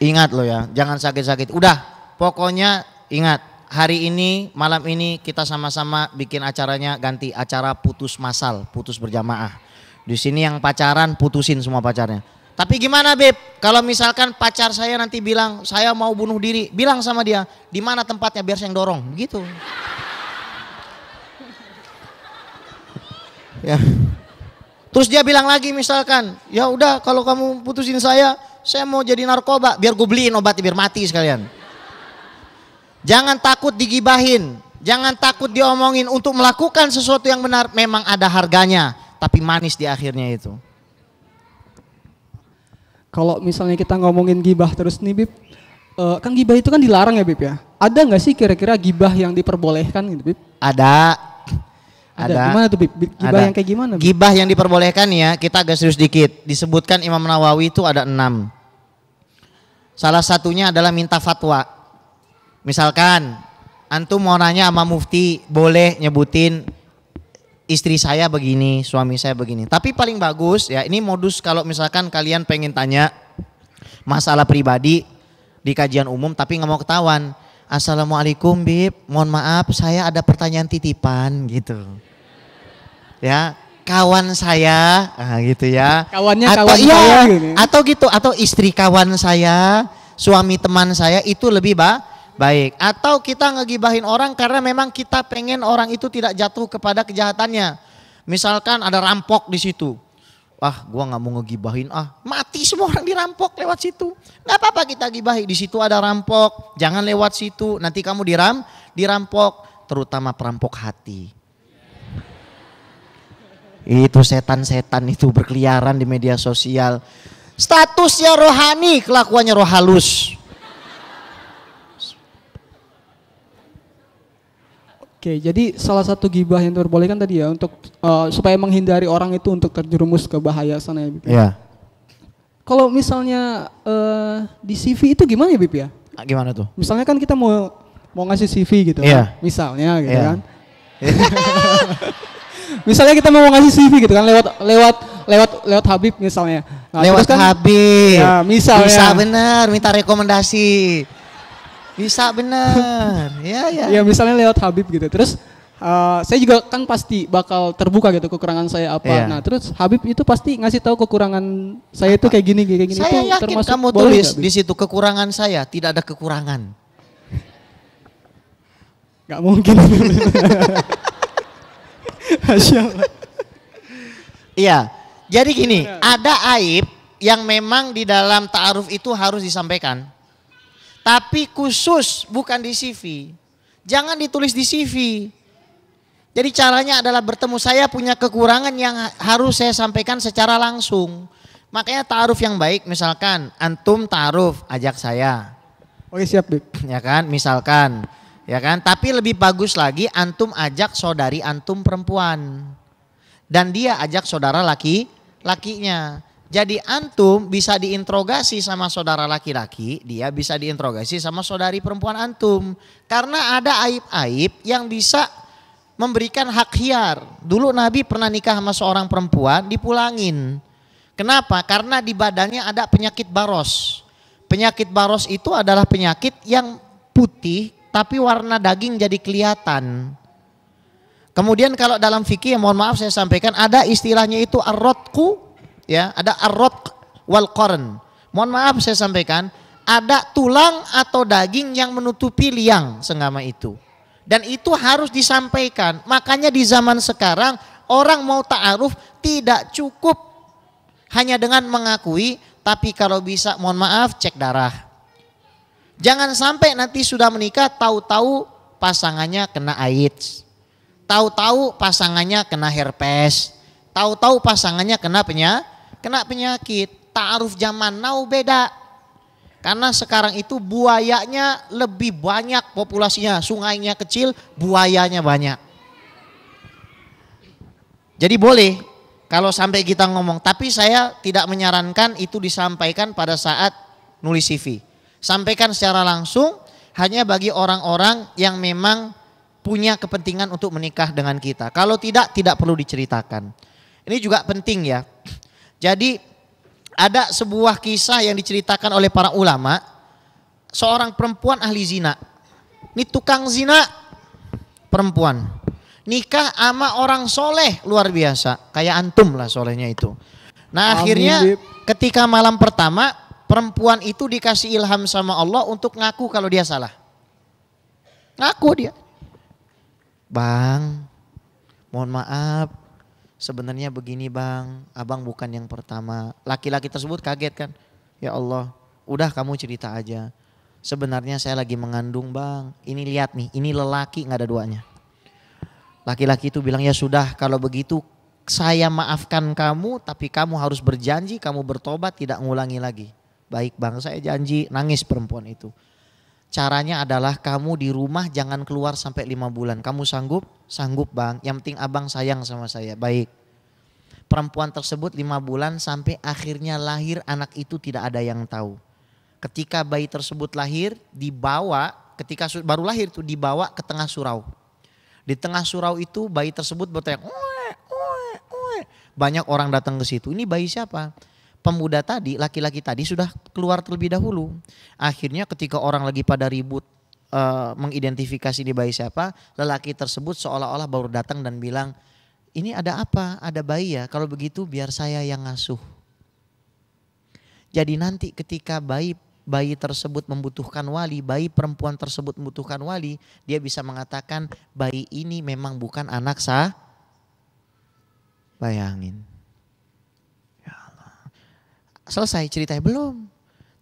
Ingat lo ya, jangan sakit-sakit. Udah, pokoknya ingat hari ini, malam ini kita sama-sama bikin acaranya ganti acara putus masal, putus berjamaah. Di sini yang pacaran putusin semua pacarnya. Tapi gimana Beb? Kalau misalkan pacar saya nanti bilang saya mau bunuh diri, bilang sama dia di mana tempatnya biar saya yang dorong, begitu. (laughs) ya. Terus dia bilang lagi misalkan, ya udah kalau kamu putusin saya, saya mau jadi narkoba, biar gue beliin obat biar mati sekalian. Jangan takut digibahin, jangan takut diomongin untuk melakukan sesuatu yang benar memang ada harganya, tapi manis di akhirnya itu. Kalau misalnya kita ngomongin gibah terus nih Bib, uh, kan gibah itu kan dilarang ya Bib ya. Ada nggak sih kira-kira gibah yang diperbolehkan gitu Bib? Ada. Ada. ada. Gimana tuh Bib? Gibah ada. yang kayak gimana? Bib? Gibah yang diperbolehkan ya, kita agak serius dikit. Disebutkan Imam Nawawi itu ada enam. Salah satunya adalah minta fatwa. Misalkan antum mau nanya sama mufti, boleh nyebutin istri saya begini, suami saya begini. Tapi paling bagus ya ini modus kalau misalkan kalian pengen tanya masalah pribadi di kajian umum tapi nggak mau ketahuan. Assalamualaikum Bib, mohon maaf saya ada pertanyaan titipan gitu. Ya, kawan saya nah, gitu ya. Kawannya atau, kawan iya, saya gitu. Atau gitu atau istri kawan saya, suami teman saya itu lebih bah. Baik, atau kita ngegibahin orang karena memang kita pengen orang itu tidak jatuh kepada kejahatannya. Misalkan ada rampok di situ. Wah, gua nggak mau ngegibahin ah. Mati semua orang dirampok lewat situ. Nggak apa-apa kita gibahi di situ ada rampok. Jangan lewat situ, nanti kamu diram dirampok, terutama perampok hati. Itu setan-setan itu berkeliaran di media sosial. Statusnya rohani, kelakuannya rohalus halus Oke, jadi salah satu gibah yang diperbolehkan tadi ya untuk uh, supaya menghindari orang itu untuk terjerumus ke bahaya sana ya. Bip, Iya. Kalau misalnya uh, di CV itu gimana ya Bip ya? Ah, gimana tuh? Misalnya kan kita mau mau ngasih CV gitu yeah. kan. Misalnya gitu yeah. kan. (laughs) misalnya kita mau ngasih CV gitu kan lewat lewat lewat lewat Habib misalnya. Nah, lewat kan, Habib. Ya, misalnya. Bisa benar, minta rekomendasi. Bisa benar. (laughs) ya ya. Ya misalnya lewat Habib gitu. Terus uh, saya juga kan pasti bakal terbuka gitu kekurangan saya apa. Yeah. Nah, terus Habib itu pasti ngasih tahu kekurangan saya itu kayak gini kayak gini. Saya itu yakin termasuk kamu tulis di situ kekurangan saya, tidak ada kekurangan. (laughs) Gak mungkin. (laughs) Iya. Jadi gini, iya. ada aib yang memang di dalam ta'aruf itu harus disampaikan. Tapi khusus bukan di CV. Jangan ditulis di CV. Jadi caranya adalah bertemu saya punya kekurangan yang harus saya sampaikan secara langsung. Makanya taruh yang baik misalkan antum taruh ajak saya. Oke siap Bip. Ya kan misalkan ya kan tapi lebih bagus lagi antum ajak saudari antum perempuan dan dia ajak saudara laki lakinya. Jadi antum bisa diinterogasi sama saudara laki-laki, dia bisa diinterogasi sama saudari perempuan antum. Karena ada aib-aib yang bisa memberikan hak hiar. Dulu Nabi pernah nikah sama seorang perempuan dipulangin. Kenapa? Karena di badannya ada penyakit baros. Penyakit baros itu adalah penyakit yang putih tapi warna daging jadi kelihatan. Kemudian kalau dalam fikih mohon maaf saya sampaikan ada istilahnya itu arrotku ya, ada arrot wal koren Mohon maaf saya sampaikan, ada tulang atau daging yang menutupi liang senggama itu. Dan itu harus disampaikan. Makanya di zaman sekarang orang mau ta'aruf tidak cukup hanya dengan mengakui tapi kalau bisa mohon maaf cek darah. Jangan sampai nanti sudah menikah tahu-tahu pasangannya kena AIDS. Tahu-tahu pasangannya kena herpes. Tahu-tahu pasangannya kena penyakit kena penyakit. Ta'aruf zaman now beda. Karena sekarang itu buayanya lebih banyak populasinya. Sungainya kecil, buayanya banyak. Jadi boleh kalau sampai kita ngomong. Tapi saya tidak menyarankan itu disampaikan pada saat nulis CV. Sampaikan secara langsung hanya bagi orang-orang yang memang punya kepentingan untuk menikah dengan kita. Kalau tidak, tidak perlu diceritakan. Ini juga penting ya. Jadi ada sebuah kisah yang diceritakan oleh para ulama seorang perempuan ahli zina. Ini tukang zina perempuan. Nikah ama orang soleh luar biasa. Kayak antum lah solehnya itu. Nah akhirnya ketika malam pertama perempuan itu dikasih ilham sama Allah untuk ngaku kalau dia salah. Ngaku dia. Bang, mohon maaf sebenarnya begini bang, abang bukan yang pertama. Laki-laki tersebut kaget kan, ya Allah, udah kamu cerita aja. Sebenarnya saya lagi mengandung bang, ini lihat nih, ini lelaki nggak ada duanya. Laki-laki itu bilang ya sudah kalau begitu saya maafkan kamu tapi kamu harus berjanji kamu bertobat tidak ngulangi lagi. Baik bang saya janji nangis perempuan itu. Caranya adalah kamu di rumah jangan keluar sampai lima bulan. Kamu sanggup? Sanggup bang. Yang penting abang sayang sama saya. Baik. Perempuan tersebut lima bulan sampai akhirnya lahir anak itu tidak ada yang tahu. Ketika bayi tersebut lahir dibawa ketika baru lahir itu dibawa ke tengah surau. Di tengah surau itu bayi tersebut berteriak. Banyak orang datang ke situ. Ini bayi siapa? pemuda tadi, laki-laki tadi sudah keluar terlebih dahulu. Akhirnya ketika orang lagi pada ribut uh, mengidentifikasi di bayi siapa, lelaki tersebut seolah-olah baru datang dan bilang, ini ada apa? Ada bayi ya? Kalau begitu biar saya yang ngasuh. Jadi nanti ketika bayi bayi tersebut membutuhkan wali, bayi perempuan tersebut membutuhkan wali, dia bisa mengatakan bayi ini memang bukan anak sah Bayangin. Selesai ceritanya belum.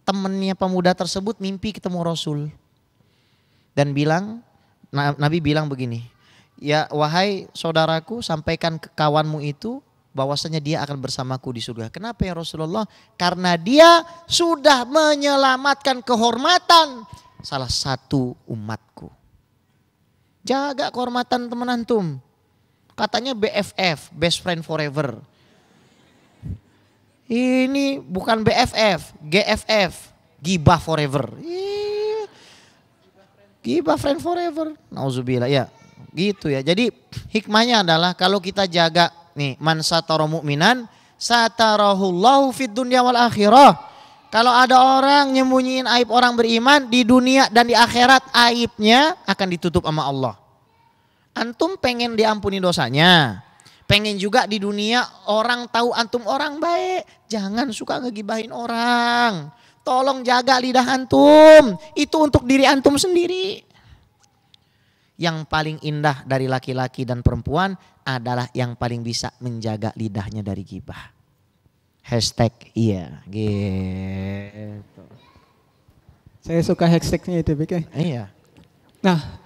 Temennya pemuda tersebut mimpi ketemu Rasul dan bilang Nabi bilang begini, ya wahai saudaraku sampaikan ke kawanmu itu bahwasanya dia akan bersamaku di surga. Kenapa ya Rasulullah? Karena dia sudah menyelamatkan kehormatan salah satu umatku. Jaga kehormatan teman antum. Katanya BFF, best friend forever. Ini bukan BFF, GFF, Giba forever. Giba gibah friend forever. Nauzubillah ya. Gitu ya. Jadi hikmahnya adalah kalau kita jaga nih man satara mu'minan satarahullahu fid dunya wal akhirah. Kalau ada orang nyembunyiin aib orang beriman di dunia dan di akhirat aibnya akan ditutup sama Allah. Antum pengen diampuni dosanya, Pengen juga di dunia orang tahu antum orang baik. Jangan suka ngegibahin orang. Tolong jaga lidah antum. Itu untuk diri antum sendiri. Yang paling indah dari laki-laki dan perempuan adalah yang paling bisa menjaga lidahnya dari gibah. Hashtag iya gitu. Saya suka hashtagnya itu, Bik. Iya. Nah,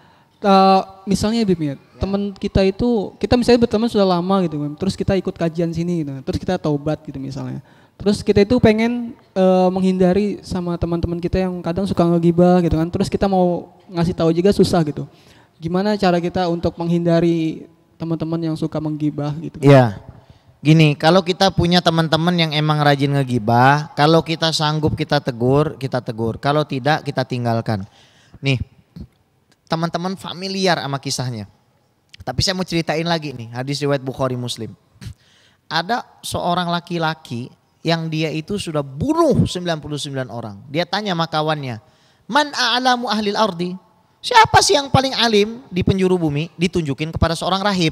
uh, misalnya Bim ya, teman kita itu kita misalnya berteman sudah lama gitu Bim. Terus kita ikut kajian sini gitu. Terus kita taubat gitu misalnya. Terus kita itu pengen uh, menghindari sama teman-teman kita yang kadang suka ngegibah gitu kan. Terus kita mau ngasih tahu juga susah gitu. Gimana cara kita untuk menghindari teman-teman yang suka menggibah gitu? Ya, Gini, kalau kita punya teman-teman yang emang rajin ngegibah, kalau kita sanggup kita tegur, kita tegur. Kalau tidak kita tinggalkan. Nih, teman-teman familiar sama kisahnya. Tapi saya mau ceritain lagi nih hadis riwayat Bukhari Muslim. (clears throat) Ada seorang laki-laki yang dia itu sudah bunuh 99 orang. Dia tanya sama kawannya, "Man a'lamu ahlil ardi?" Siapa sih yang paling alim di penjuru bumi? Ditunjukin kepada seorang rahib.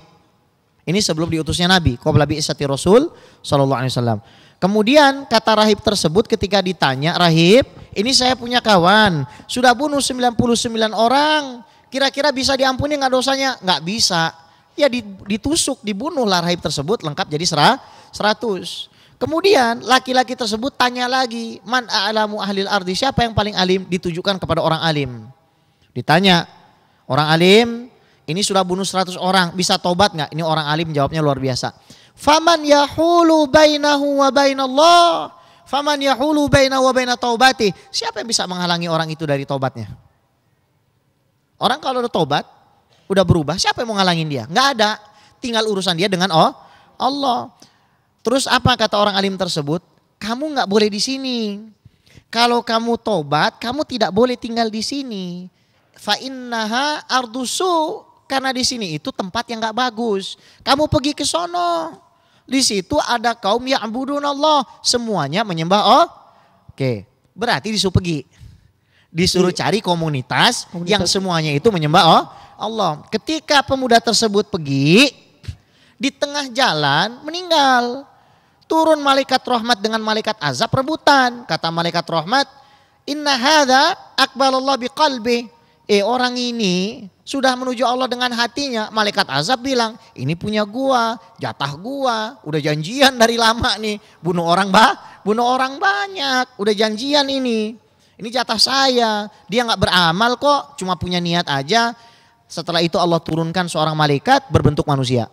Ini sebelum diutusnya Nabi, qabla bi'isati Rasul sallallahu alaihi wasallam. Kemudian kata rahib tersebut ketika ditanya, "Rahib, ini saya punya kawan, sudah bunuh 99 orang, Kira-kira bisa diampuni nggak dosanya? Nggak bisa. Ya ditusuk, dibunuh rahib tersebut lengkap jadi serah 100. Kemudian laki-laki tersebut tanya lagi, man a'lamu ahlil ardi, siapa yang paling alim? Ditujukan kepada orang alim. Ditanya, orang alim ini sudah bunuh 100 orang, bisa tobat nggak? Ini orang alim jawabnya luar biasa. Faman yahulu bainahu wa bainallah. Faman yahulu bainahu wa bainataubati. taubati. Siapa yang bisa menghalangi orang itu dari tobatnya? Orang kalau udah tobat, udah berubah, siapa yang mau ngalangin dia? Nggak ada. Tinggal urusan dia dengan oh Allah. Terus apa kata orang alim tersebut? Kamu nggak boleh di sini. Kalau kamu tobat, kamu tidak boleh tinggal di sini. Fa innaha ardusu karena di sini itu tempat yang nggak bagus. Kamu pergi ke sono. Di situ ada kaum yang Allah, semuanya menyembah oh. Oke, berarti disuruh pergi disuruh cari komunitas, komunitas yang semuanya itu menyembah oh Allah. Ketika pemuda tersebut pergi di tengah jalan meninggal. Turun malaikat rahmat dengan malaikat azab rebutan. Kata malaikat rahmat, "Inna hadza akbalallah biqalbi." Eh orang ini sudah menuju Allah dengan hatinya. Malaikat azab bilang, "Ini punya gua, jatah gua. Udah janjian dari lama nih, bunuh orang bah, bunuh orang banyak. Udah janjian ini." Ini jatah saya. Dia nggak beramal kok, cuma punya niat aja. Setelah itu Allah turunkan seorang malaikat berbentuk manusia.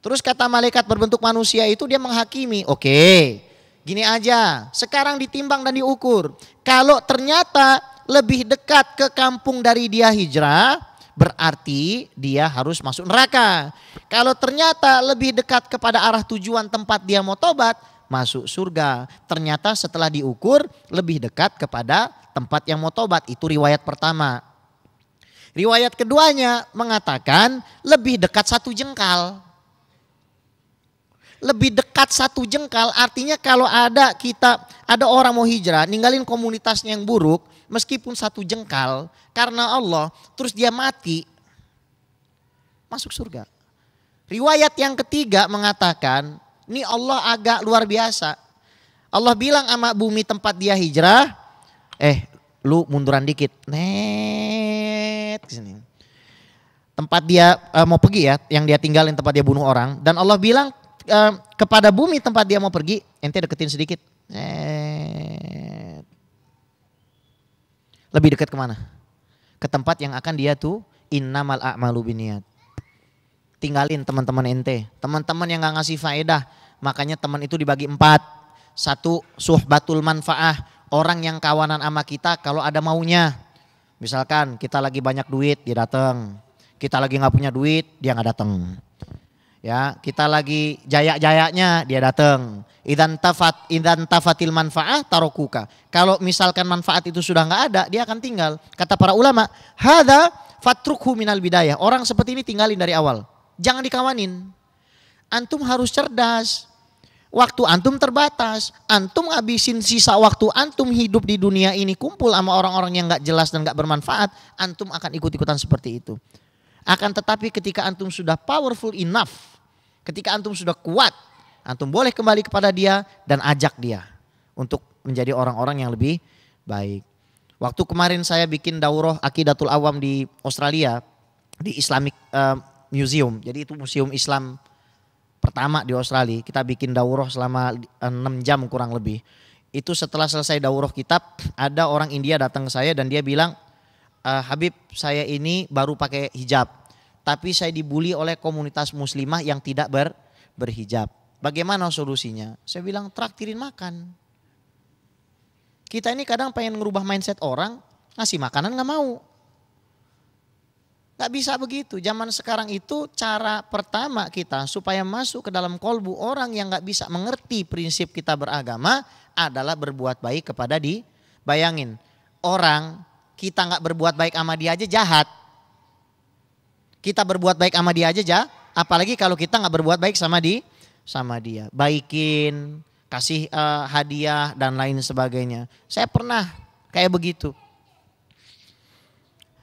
Terus kata malaikat berbentuk manusia itu dia menghakimi. Oke, gini aja. Sekarang ditimbang dan diukur. Kalau ternyata lebih dekat ke kampung dari dia hijrah, berarti dia harus masuk neraka. Kalau ternyata lebih dekat kepada arah tujuan tempat dia mau tobat, masuk surga. Ternyata setelah diukur lebih dekat kepada tempat yang mau tobat. Itu riwayat pertama. Riwayat keduanya mengatakan lebih dekat satu jengkal. Lebih dekat satu jengkal artinya kalau ada kita, ada orang mau hijrah, ninggalin komunitasnya yang buruk, meskipun satu jengkal karena Allah, terus dia mati, masuk surga. Riwayat yang ketiga mengatakan ini Allah agak luar biasa. Allah bilang sama bumi tempat dia hijrah, eh lu munduran dikit. Net kesini. Tempat dia uh, mau pergi ya, yang dia tinggalin tempat dia bunuh orang. Dan Allah bilang uh, kepada bumi tempat dia mau pergi, ente deketin sedikit. Net. Lebih dekat kemana? Ke tempat yang akan dia tuh innamal a'malu biniat tinggalin teman-teman ente. Teman-teman yang nggak ngasih faedah, makanya teman itu dibagi empat. Satu, suhbatul manfaah, orang yang kawanan sama kita kalau ada maunya. Misalkan kita lagi banyak duit, dia datang. Kita lagi nggak punya duit, dia nggak datang. Ya, kita lagi jaya-jayanya, dia datang. Idan tafat, idan tafatil manfaah tarokuka. Kalau misalkan manfaat itu sudah nggak ada, dia akan tinggal. Kata para ulama, hada fatrukhu minal bidayah. Orang seperti ini tinggalin dari awal. Jangan dikawanin. Antum harus cerdas. Waktu antum terbatas. Antum ngabisin sisa waktu antum hidup di dunia ini kumpul sama orang-orang yang nggak jelas dan nggak bermanfaat. Antum akan ikut-ikutan seperti itu. Akan tetapi ketika antum sudah powerful enough. Ketika antum sudah kuat. Antum boleh kembali kepada dia dan ajak dia. Untuk menjadi orang-orang yang lebih baik. Waktu kemarin saya bikin daurah akidatul awam di Australia di Islamic uh, Museum. Jadi itu museum Islam pertama di Australia. Kita bikin daurah selama 6 jam kurang lebih. Itu setelah selesai daurah kitab, ada orang India datang ke saya dan dia bilang, eh, Habib saya ini baru pakai hijab, tapi saya dibully oleh komunitas muslimah yang tidak ber, berhijab. Bagaimana solusinya? Saya bilang traktirin makan. Kita ini kadang pengen ngerubah mindset orang, ngasih makanan nggak mau. Gak bisa begitu. Zaman sekarang itu cara pertama kita supaya masuk ke dalam kolbu orang yang gak bisa mengerti prinsip kita beragama adalah berbuat baik kepada di. Bayangin orang kita nggak berbuat baik sama dia aja jahat. Kita berbuat baik sama dia aja jahat. Apalagi kalau kita nggak berbuat baik sama di sama dia. Baikin, kasih uh, hadiah dan lain sebagainya. Saya pernah kayak begitu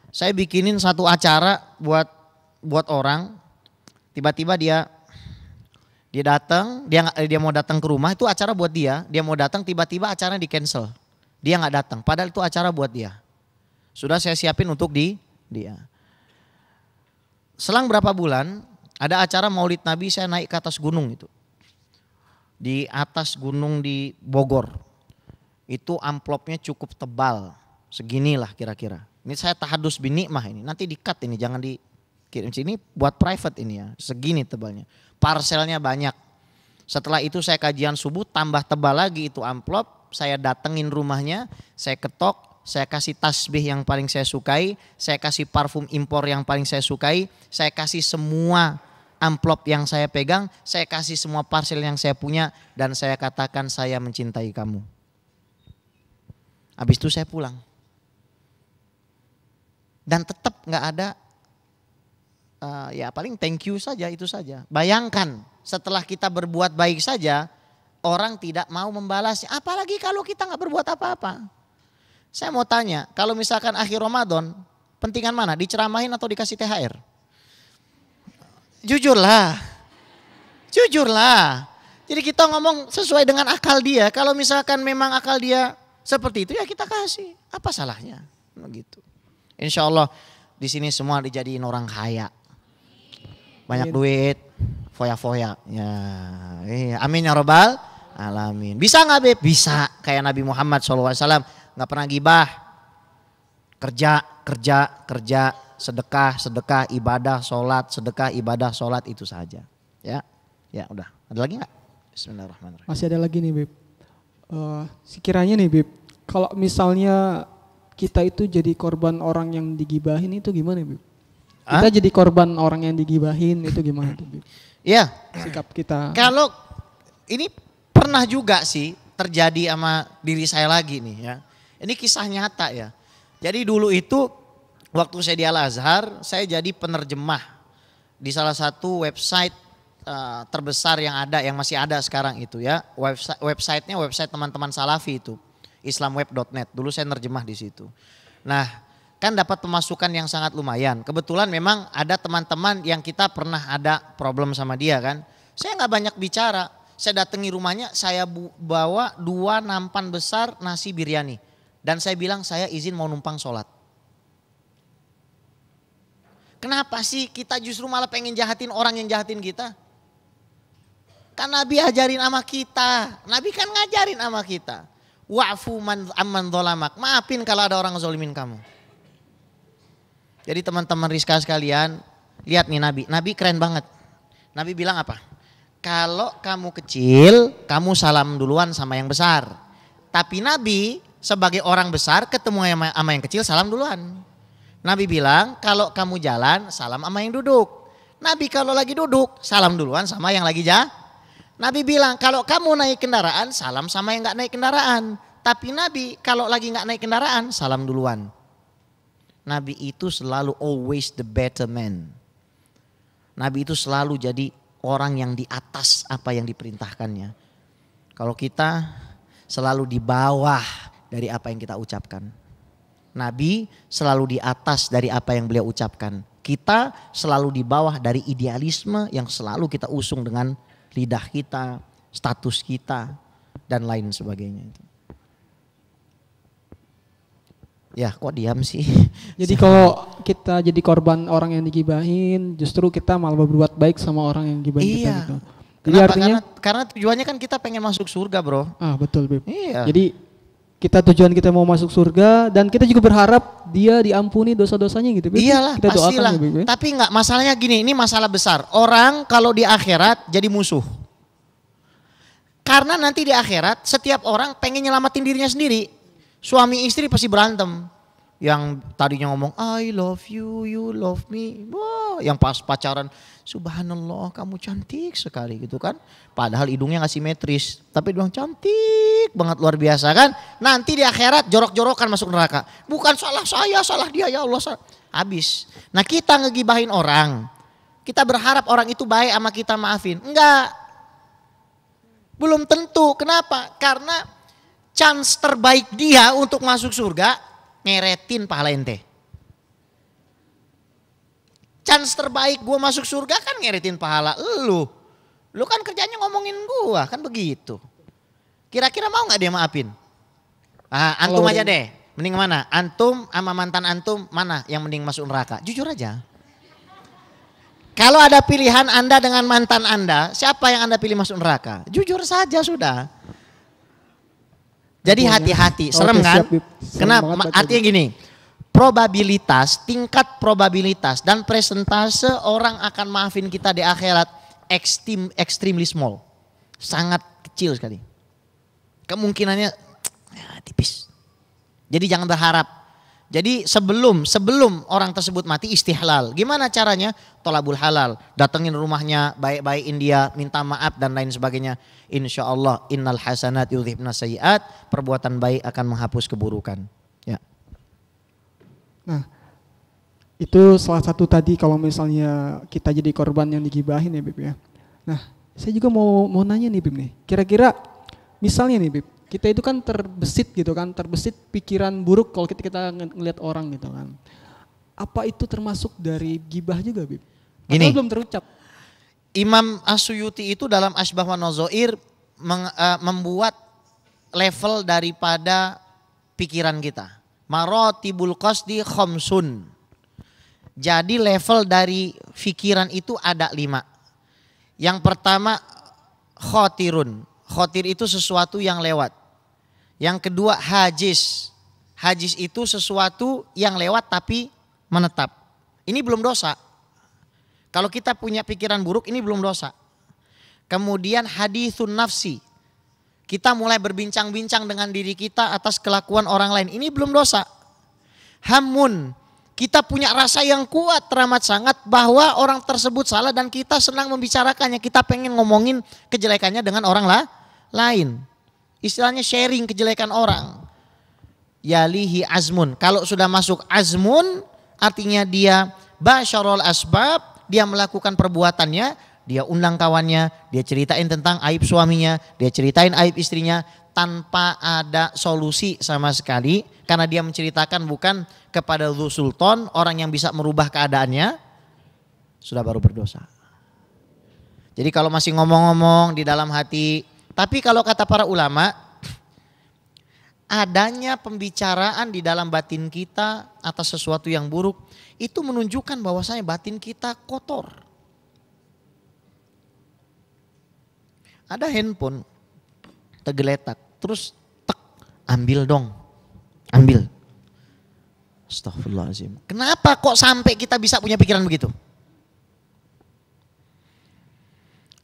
saya bikinin satu acara buat buat orang. Tiba-tiba dia dia datang, dia dia mau datang ke rumah itu acara buat dia, dia mau datang tiba-tiba acara di cancel. Dia nggak datang, padahal itu acara buat dia. Sudah saya siapin untuk di dia. Selang berapa bulan ada acara Maulid Nabi saya naik ke atas gunung itu. Di atas gunung di Bogor. Itu amplopnya cukup tebal, seginilah kira-kira. Ini saya tahadus bini nikmah ini. Nanti dikat ini, jangan dikirim sini buat private ini ya. Segini tebalnya. Parselnya banyak. Setelah itu saya kajian subuh tambah tebal lagi itu amplop. Saya datengin rumahnya, saya ketok, saya kasih tasbih yang paling saya sukai, saya kasih parfum impor yang paling saya sukai, saya kasih semua amplop yang saya pegang, saya kasih semua parsel yang saya punya dan saya katakan saya mencintai kamu. Habis itu saya pulang dan tetap nggak ada uh, ya paling thank you saja itu saja. Bayangkan setelah kita berbuat baik saja orang tidak mau membalasnya. Apalagi kalau kita nggak berbuat apa-apa. Saya mau tanya, kalau misalkan akhir Ramadan, pentingan mana? Diceramahin atau dikasih THR? Jujurlah. Jujurlah. Jadi kita ngomong sesuai dengan akal dia. Kalau misalkan memang akal dia seperti itu ya kita kasih. Apa salahnya? Begitu. Nah, Insya Allah di sini semua dijadiin orang kaya. Banyak duit, foya-foya. Ya, iya. amin ya robbal alamin. Bisa nggak Beb? Bisa. Kayak Nabi Muhammad SAW nggak pernah gibah. Kerja, kerja, kerja, sedekah, sedekah, ibadah, sholat, sedekah, ibadah, sholat itu saja. Ya, ya udah. Ada lagi nggak? Bismillahirrahmanirrahim. Masih ada lagi nih Beb. Uh, sekiranya nih Bib. kalau misalnya kita itu jadi korban orang yang digibahin itu gimana, Bib? Hah? Kita jadi korban orang yang digibahin itu gimana tuh, Bib? Iya. Sikap kita. Kalau ini pernah juga sih terjadi sama diri saya lagi nih ya. Ini kisah nyata ya. Jadi dulu itu waktu saya di Al Azhar, saya jadi penerjemah di salah satu website eh, terbesar yang ada, yang masih ada sekarang itu ya. Website websitenya website teman-teman Salafi itu islamweb.net. Dulu saya nerjemah di situ. Nah, kan dapat pemasukan yang sangat lumayan. Kebetulan memang ada teman-teman yang kita pernah ada problem sama dia kan. Saya nggak banyak bicara. Saya datangi rumahnya, saya bawa dua nampan besar nasi biryani. Dan saya bilang saya izin mau numpang sholat. Kenapa sih kita justru malah pengen jahatin orang yang jahatin kita? Kan Nabi ajarin sama kita. Nabi kan ngajarin sama kita. Wa'fu man amman dholamak. Maafin kalau ada orang zolimin kamu. Jadi teman-teman Rizka sekalian, lihat nih Nabi. Nabi keren banget. Nabi bilang apa? Kalau kamu kecil, kamu salam duluan sama yang besar. Tapi Nabi sebagai orang besar ketemu sama yang kecil salam duluan. Nabi bilang kalau kamu jalan salam sama yang duduk. Nabi kalau lagi duduk salam duluan sama yang lagi jalan Nabi bilang kalau kamu naik kendaraan salam sama yang nggak naik kendaraan. Tapi Nabi kalau lagi nggak naik kendaraan salam duluan. Nabi itu selalu always the better man. Nabi itu selalu jadi orang yang di atas apa yang diperintahkannya. Kalau kita selalu di bawah dari apa yang kita ucapkan. Nabi selalu di atas dari apa yang beliau ucapkan. Kita selalu di bawah dari idealisme yang selalu kita usung dengan lidah kita, status kita, dan lain sebagainya Ya kok diam sih. (laughs) Jadi kalau kita jadi korban orang yang digibahin, justru kita malah berbuat baik sama orang yang gibahin iya. kita gitu. Jadi artinya karena, karena tujuannya kan kita pengen masuk surga, Bro. Ah, betul, beb. Iya. Jadi kita tujuan kita mau masuk surga dan kita juga berharap dia diampuni dosa-dosanya gitu. Iyalah, kita pastilah. Doakan, ya, ya. Tapi nggak masalahnya gini, ini masalah besar. Orang kalau di akhirat jadi musuh. Karena nanti di akhirat setiap orang pengen nyelamatin dirinya sendiri. Suami istri pasti berantem. Yang tadinya ngomong I love you, you love me. Wah, yang pas pacaran subhanallah kamu cantik sekali gitu kan. Padahal hidungnya nggak simetris, tapi doang cantik banget luar biasa kan. Nanti di akhirat jorok-jorokan masuk neraka. Bukan salah saya, salah dia ya Allah. Abis. Habis. Nah kita ngegibahin orang, kita berharap orang itu baik sama kita maafin. Enggak. Belum tentu. Kenapa? Karena chance terbaik dia untuk masuk surga ngeretin pahala ente chance terbaik gue masuk surga kan ngeritin pahala lu. Lu kan kerjanya ngomongin gue kan begitu. Kira-kira mau gak dia maafin? Ah, antum Halo, aja deh. Mending mana? Antum sama mantan antum mana yang mending masuk neraka? Jujur aja. Kalau ada pilihan Anda dengan mantan Anda, siapa yang Anda pilih masuk neraka? Jujur saja sudah. Jadi ya? hati-hati, serem kan? Kenapa? Artinya gini, probabilitas, tingkat probabilitas dan presentase orang akan maafin kita di akhirat extreme, extremely small. Sangat kecil sekali. Kemungkinannya ya, tipis. Jadi jangan berharap. Jadi sebelum sebelum orang tersebut mati istihlal. Gimana caranya? Tolabul halal. Datengin rumahnya, baik-baikin dia, minta maaf dan lain sebagainya. Insya Allah innal hasanat yudhibna sayiat. Perbuatan baik akan menghapus keburukan. Nah, itu salah satu tadi kalau misalnya kita jadi korban yang digibahin ya Bib ya. Nah, saya juga mau mau nanya nih Bib nih. Kira-kira misalnya nih Bib, kita itu kan terbesit gitu kan, terbesit pikiran buruk kalau kita, kita ngelihat orang gitu kan. Apa itu termasuk dari gibah juga Bib? Ini belum terucap. Imam Asuyuti itu dalam Asbah wa Nozoir eh, membuat level daripada pikiran kita Marotibul qasdi khomsun. Jadi level dari fikiran itu ada lima. Yang pertama khotirun. Khotir itu sesuatu yang lewat. Yang kedua hajis. Hajis itu sesuatu yang lewat tapi menetap. Ini belum dosa. Kalau kita punya pikiran buruk ini belum dosa. Kemudian hadithun nafsi. Kita mulai berbincang-bincang dengan diri kita atas kelakuan orang lain. Ini belum dosa. Hamun, kita punya rasa yang kuat teramat sangat bahwa orang tersebut salah dan kita senang membicarakannya. Kita pengen ngomongin kejelekannya dengan orang lah, lain. Istilahnya sharing kejelekan orang. Yalihi azmun. Kalau sudah masuk azmun artinya dia basyarul asbab, dia melakukan perbuatannya dia undang kawannya, dia ceritain tentang aib suaminya, dia ceritain aib istrinya tanpa ada solusi sama sekali karena dia menceritakan bukan kepada lu Sultan, orang yang bisa merubah keadaannya sudah baru berdosa. Jadi kalau masih ngomong-ngomong di dalam hati, tapi kalau kata para ulama adanya pembicaraan di dalam batin kita atas sesuatu yang buruk itu menunjukkan bahwasanya batin kita kotor ada handphone tergeletak terus tek ambil dong ambil Astagfirullahaladzim. Kenapa kok sampai kita bisa punya pikiran begitu?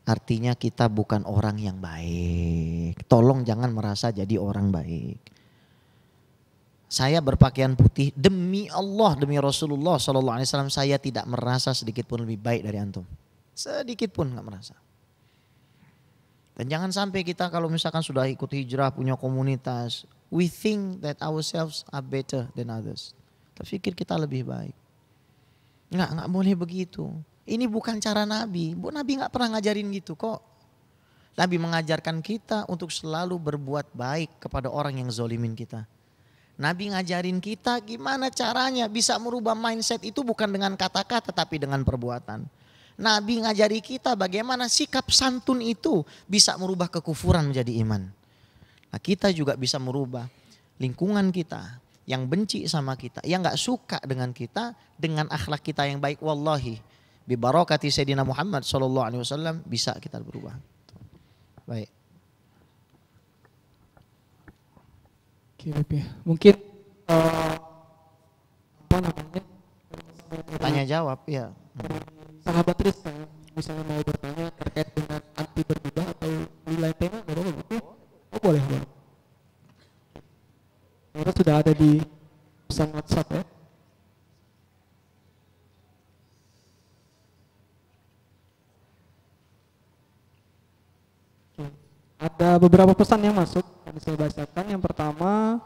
Artinya kita bukan orang yang baik. Tolong jangan merasa jadi orang baik. Saya berpakaian putih demi Allah, demi Rasulullah saw Alaihi Wasallam. Saya tidak merasa sedikit pun lebih baik dari antum. Sedikit pun nggak merasa. Dan jangan sampai kita kalau misalkan sudah ikut hijrah, punya komunitas, we think that ourselves are better than others. Terpikir kita lebih baik. Enggak, enggak boleh begitu. Ini bukan cara Nabi. Bu Nabi enggak pernah ngajarin gitu kok. Nabi mengajarkan kita untuk selalu berbuat baik kepada orang yang zolimin kita. Nabi ngajarin kita gimana caranya bisa merubah mindset itu bukan dengan kata-kata tapi dengan perbuatan. Nabi ngajari kita bagaimana sikap santun itu bisa merubah kekufuran menjadi iman. Nah, kita juga bisa merubah lingkungan kita yang benci sama kita, yang nggak suka dengan kita, dengan akhlak kita yang baik. Wallahi, bibarokati Sayyidina Muhammad Shallallahu Alaihi Wasallam bisa kita berubah. Baik. Ya. mungkin uh, apa namanya? Tanya jawab, ya sahabat yang misalnya mau bertanya terkait dengan anti berubah atau nilai tema nggak apa-apa oh boleh boleh karena sudah ada di pesan WhatsApp ya ada beberapa pesan yang masuk yang saya bacakan. Yang pertama,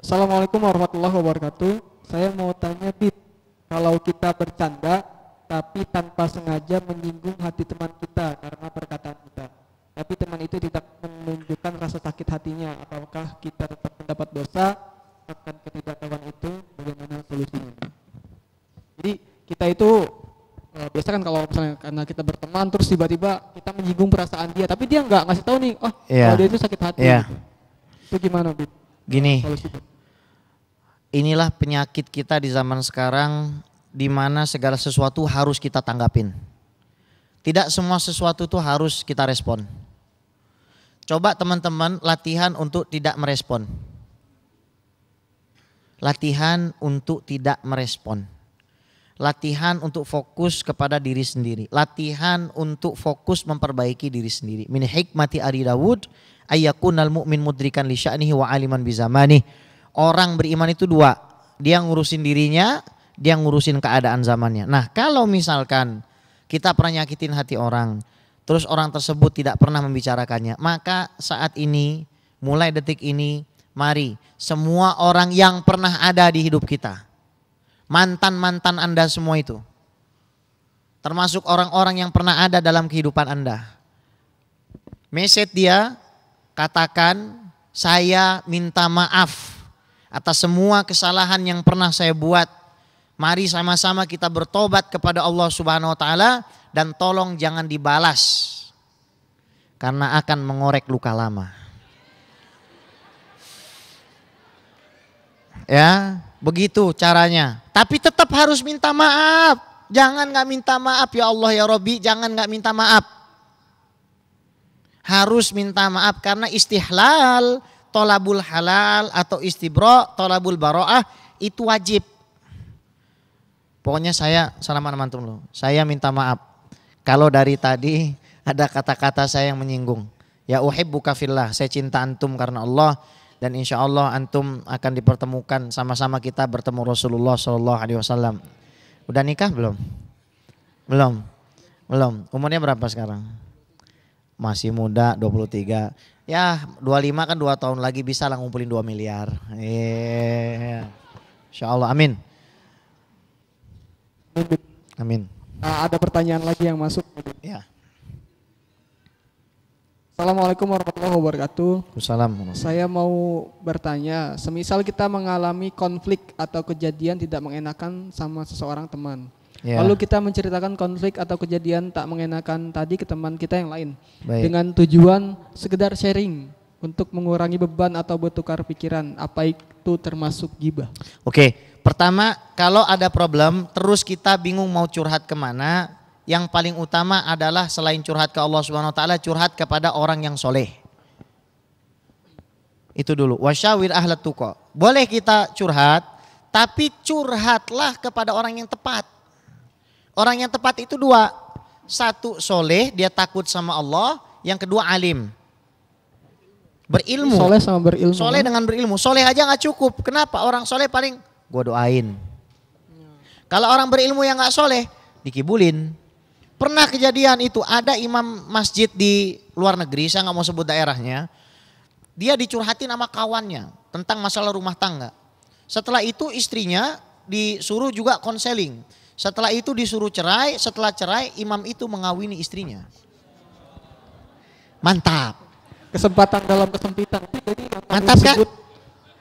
Assalamualaikum warahmatullahi wabarakatuh. Saya mau tanya Pit kalau kita bercanda tapi tanpa sengaja menyinggung hati teman kita karena perkataan kita. Tapi teman itu tidak menunjukkan rasa sakit hatinya. Apakah kita tetap mendapat dosa akan ketidaktahuan itu? Bagaimana solusinya? Jadi kita itu e, biasa kan kalau misalnya karena kita berteman terus tiba-tiba kita menyinggung perasaan dia, tapi dia nggak ngasih tahu nih, oh yeah. kalau dia itu sakit hati. Yeah. Itu gimana, Bu? Gini inilah penyakit kita di zaman sekarang di mana segala sesuatu harus kita tanggapin. Tidak semua sesuatu itu harus kita respon. Coba teman-teman latihan untuk tidak merespon. Latihan untuk tidak merespon. Latihan untuk fokus kepada diri sendiri. Latihan untuk fokus memperbaiki diri sendiri. Min hikmati Ari Dawud ayyakunal mu'min mudrikan li sya'nihi wa aliman bizamanih orang beriman itu dua. Dia ngurusin dirinya, dia ngurusin keadaan zamannya. Nah kalau misalkan kita pernah nyakitin hati orang, terus orang tersebut tidak pernah membicarakannya, maka saat ini, mulai detik ini, mari semua orang yang pernah ada di hidup kita, mantan-mantan Anda semua itu, termasuk orang-orang yang pernah ada dalam kehidupan Anda. meset dia, katakan saya minta maaf atas semua kesalahan yang pernah saya buat. Mari sama-sama kita bertobat kepada Allah Subhanahu wa taala dan tolong jangan dibalas. Karena akan mengorek luka lama. Ya, begitu caranya. Tapi tetap harus minta maaf. Jangan nggak minta maaf ya Allah ya Robi, jangan nggak minta maaf harus minta maaf karena istihlal tolabul halal atau istibro, tolabul baroah itu wajib. Pokoknya saya salaman mantum lo. Saya minta maaf kalau dari tadi ada kata-kata saya yang menyinggung. Ya buka kafillah, saya cinta antum karena Allah dan insya Allah antum akan dipertemukan sama-sama kita bertemu Rasulullah Shallallahu Alaihi Wasallam. Udah nikah belum? Belum, belum. Umurnya berapa sekarang? Masih muda, 23 Ya 25 kan 2 tahun lagi bisa lah ngumpulin 2 miliar. Yeah. Insya Allah amin. Amin. Nah, ada pertanyaan lagi yang masuk. Ya. Assalamualaikum warahmatullahi wabarakatuh. Salam. Saya mau bertanya, semisal kita mengalami konflik atau kejadian tidak mengenakan sama seseorang teman, Yeah. Lalu kita menceritakan konflik atau kejadian tak mengenakan tadi ke teman kita yang lain Baik. dengan tujuan sekedar sharing untuk mengurangi beban atau bertukar pikiran. Apa itu termasuk gibah? Oke, okay. pertama kalau ada problem terus kita bingung mau curhat kemana, yang paling utama adalah selain curhat ke Allah Subhanahu Wa Taala, curhat kepada orang yang soleh. Itu dulu. Wasyawir ahlat Boleh kita curhat, tapi curhatlah kepada orang yang tepat. Orang yang tepat itu dua. Satu soleh, dia takut sama Allah. Yang kedua alim. Berilmu. Soleh sama berilmu. Soleh ya? dengan berilmu. Soleh aja nggak cukup. Kenapa? Orang soleh paling gue doain. Kalau orang berilmu yang nggak soleh, dikibulin. Pernah kejadian itu ada imam masjid di luar negeri, saya nggak mau sebut daerahnya. Dia dicurhatin sama kawannya tentang masalah rumah tangga. Setelah itu istrinya disuruh juga konseling setelah itu disuruh cerai, setelah cerai imam itu mengawini istrinya. Mantap. Kesempatan dalam kesempitan. Jadi Mantap kan?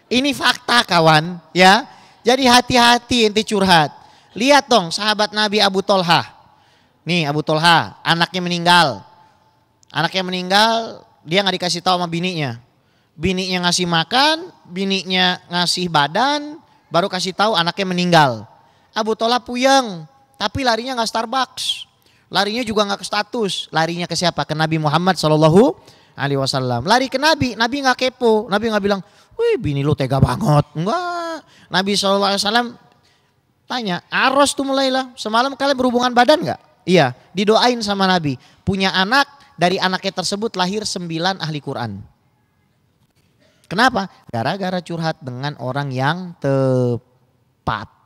Ini fakta kawan ya. Jadi hati-hati inti curhat. Lihat dong sahabat Nabi Abu Tolha. Nih Abu Tolha anaknya meninggal. Anaknya meninggal dia nggak dikasih tahu sama bininya. Bininya ngasih makan, bininya ngasih badan, baru kasih tahu anaknya meninggal. Abu Thalib puyeng, tapi larinya nggak Starbucks. Larinya juga nggak ke status, larinya ke siapa? Ke Nabi Muhammad Shallallahu Alaihi Wasallam. Lari ke Nabi, Nabi nggak kepo, Nabi nggak bilang, wih bini lu tega banget, enggak. Nabi Shallallahu Alaihi Wasallam tanya, aros tuh mulailah, semalam kalian berhubungan badan nggak? Iya, didoain sama Nabi. Punya anak, dari anaknya tersebut lahir sembilan ahli Quran. Kenapa? Gara-gara curhat dengan orang yang tepat.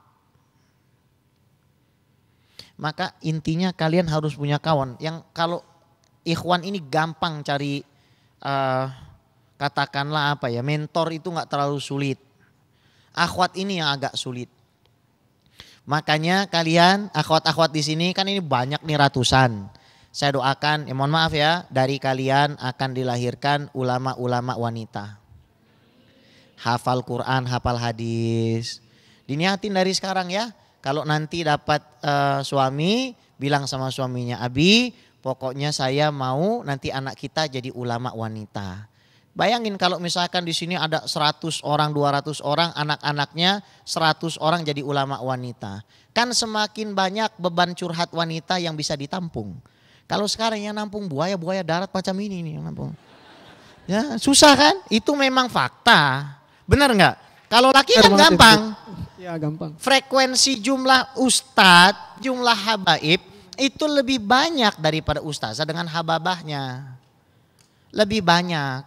Maka intinya kalian harus punya kawan yang kalau ikhwan ini gampang cari uh, katakanlah apa ya mentor itu nggak terlalu sulit. Akhwat ini yang agak sulit. Makanya kalian akhwat-akhwat di sini kan ini banyak nih ratusan. Saya doakan, ya mohon maaf ya, dari kalian akan dilahirkan ulama-ulama wanita. Hafal Quran, hafal hadis. Diniatin dari sekarang ya kalau nanti dapat uh, suami bilang sama suaminya Abi pokoknya saya mau nanti anak kita jadi ulama wanita. Bayangin kalau misalkan di sini ada 100 orang, 200 orang, anak-anaknya 100 orang jadi ulama wanita. Kan semakin banyak beban curhat wanita yang bisa ditampung. Kalau sekarang yang nampung buaya-buaya darat macam ini nih yang nampung. Ya, susah kan? Itu memang fakta. Benar nggak? Kalau laki kan gampang. Ya gampang. Frekuensi jumlah ustadz, jumlah habaib itu lebih banyak daripada ustazah dengan hababahnya. Lebih banyak.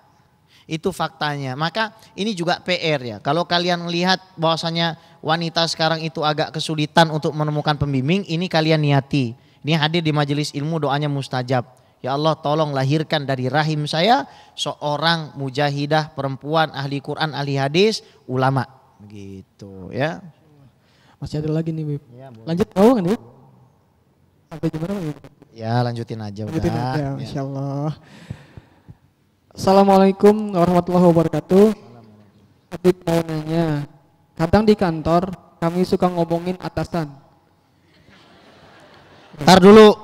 Itu faktanya. Maka ini juga PR ya. Kalau kalian lihat bahwasanya wanita sekarang itu agak kesulitan untuk menemukan pembimbing, ini kalian niati. Ini hadir di majelis ilmu doanya mustajab. Ya Allah tolong lahirkan dari rahim saya seorang mujahidah perempuan ahli Quran ahli hadis ulama. Begitu ya. Masih ada lagi nih, Bib. Ya, Lanjut tahu kan, Sampai gimana, Bib? Ya, lanjutin aja lanjutin udah. Aja, ya. Insya Allah. Assalamualaikum warahmatullahi wabarakatuh. tapi mau nanya, kadang di kantor kami suka ngomongin atasan. Ntar dulu,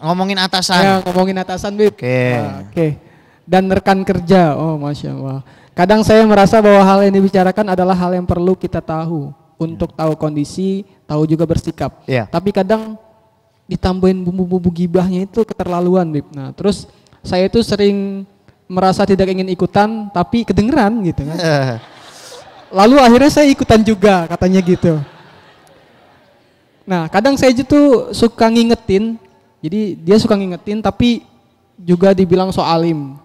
ngomongin atasan. Ya, ngomongin atasan, Bib. Oke. Okay. Ah, oke. Okay. Dan rekan kerja. Oh, Masya Allah Kadang saya merasa bahwa hal yang dibicarakan adalah hal yang perlu kita tahu untuk ya. tahu kondisi, tahu juga bersikap. Yeah. Tapi kadang ditambahin bumbu-bumbu gibahnya itu keterlaluan, Bib. Nah, terus saya itu sering merasa tidak ingin ikutan tapi kedengeran gitu kan. (laughs) Lalu akhirnya saya ikutan juga katanya gitu. Nah, kadang saya itu suka ngingetin. Jadi dia suka ngingetin tapi juga dibilang soalim.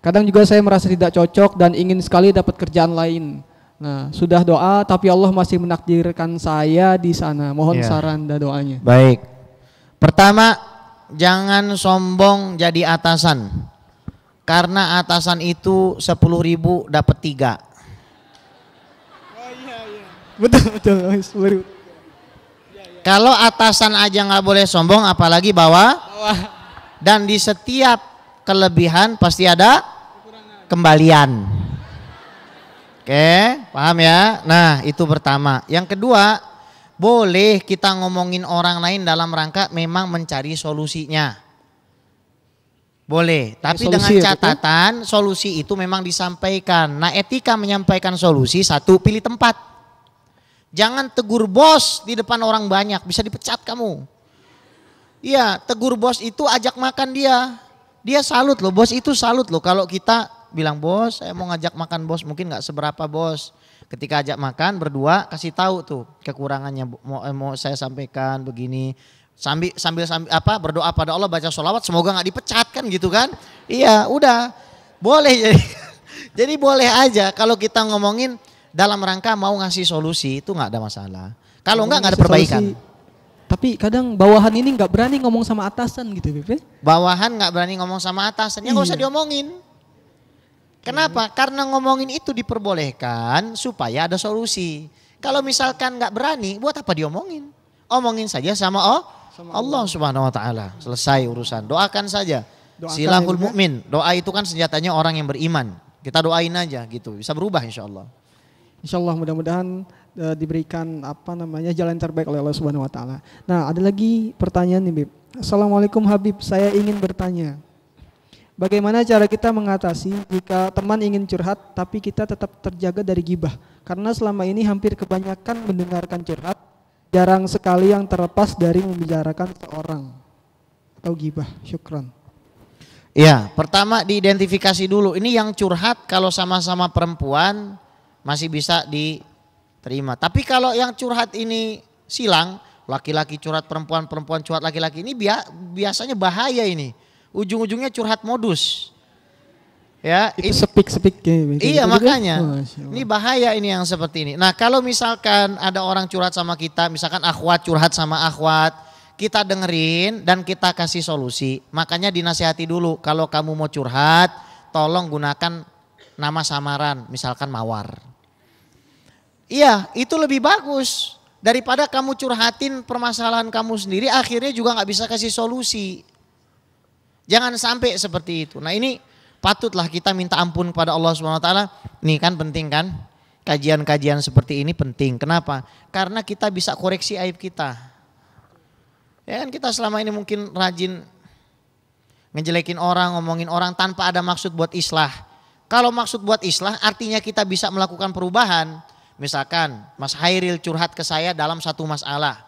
Kadang juga saya merasa tidak cocok dan ingin sekali dapat kerjaan lain. Nah, sudah doa tapi Allah masih menakdirkan saya di sana. Mohon yeah. saran dan doanya. Baik. Pertama, jangan sombong jadi atasan. Karena atasan itu sepuluh ribu dapat tiga. Oh, iya, iya. Betul, betul. Oh, ribu. Iya, iya. Kalau atasan aja nggak boleh sombong, apalagi bawah. bawah. Dan di setiap kelebihan pasti ada kembalian. Oke, paham ya? Nah, itu pertama. Yang kedua, boleh kita ngomongin orang lain dalam rangka memang mencari solusinya. Boleh, tapi dengan catatan itu? solusi itu memang disampaikan. Nah, etika menyampaikan solusi satu pilih tempat. Jangan tegur bos di depan orang banyak, bisa dipecat kamu. Iya, tegur bos itu ajak makan dia. Dia salut loh, bos itu salut loh. Kalau kita bilang bos, saya mau ngajak makan bos, mungkin nggak seberapa bos. Ketika ajak makan berdua, kasih tahu tuh kekurangannya. Mau, eh, mau saya sampaikan begini, sambil, sambil sambil apa berdoa pada Allah baca sholawat, semoga nggak dipecat kan gitu kan? Iya, udah boleh jadi. (laughs) jadi boleh aja kalau kita ngomongin dalam rangka mau ngasih solusi itu nggak ada masalah. Kalau nggak nggak ada perbaikan. Solusi tapi kadang bawahan ini nggak berani ngomong sama atasan gitu, Bebe. Ya. Bawahan nggak berani ngomong sama atasan, ya nggak usah iya. diomongin. Kenapa? Hmm. Karena ngomongin itu diperbolehkan supaya ada solusi. Kalau misalkan nggak berani, buat apa diomongin? Omongin saja sama oh sama Allah. Allah Subhanahu wa taala. Selesai urusan. Doakan saja. Doakan Silahul ya, mukmin. Doa itu kan senjatanya orang yang beriman. Kita doain aja gitu. Bisa berubah insya Allah. Insya Allah mudah-mudahan uh, diberikan apa namanya jalan terbaik oleh Allah Subhanahu wa taala. Nah, ada lagi pertanyaan nih, Bib. Assalamualaikum Habib, saya ingin bertanya. Bagaimana cara kita mengatasi jika teman ingin curhat tapi kita tetap terjaga dari gibah? Karena selama ini hampir kebanyakan mendengarkan curhat, jarang sekali yang terlepas dari membicarakan seorang atau gibah. Syukran. Ya, pertama diidentifikasi dulu. Ini yang curhat kalau sama-sama perempuan masih bisa di terima. Tapi kalau yang curhat ini silang, laki-laki curhat perempuan, perempuan curhat laki-laki ini biasanya bahaya ini. Ujung-ujungnya curhat modus. Ya, itu sepik-sepik gitu kan? Iya, makanya. Oh, ini bahaya ini yang seperti ini. Nah, kalau misalkan ada orang curhat sama kita, misalkan akhwat curhat sama akhwat, kita dengerin dan kita kasih solusi. Makanya dinasihati dulu kalau kamu mau curhat, tolong gunakan nama samaran, misalkan mawar. Iya, itu lebih bagus daripada kamu curhatin permasalahan kamu sendiri akhirnya juga nggak bisa kasih solusi. Jangan sampai seperti itu. Nah ini patutlah kita minta ampun kepada Allah Subhanahu Wa Taala. Nih kan penting kan? Kajian-kajian seperti ini penting. Kenapa? Karena kita bisa koreksi aib kita. Ya kan kita selama ini mungkin rajin ngejelekin orang, ngomongin orang tanpa ada maksud buat islah. Kalau maksud buat islah artinya kita bisa melakukan perubahan Misalkan Mas Hairil curhat ke saya dalam satu masalah.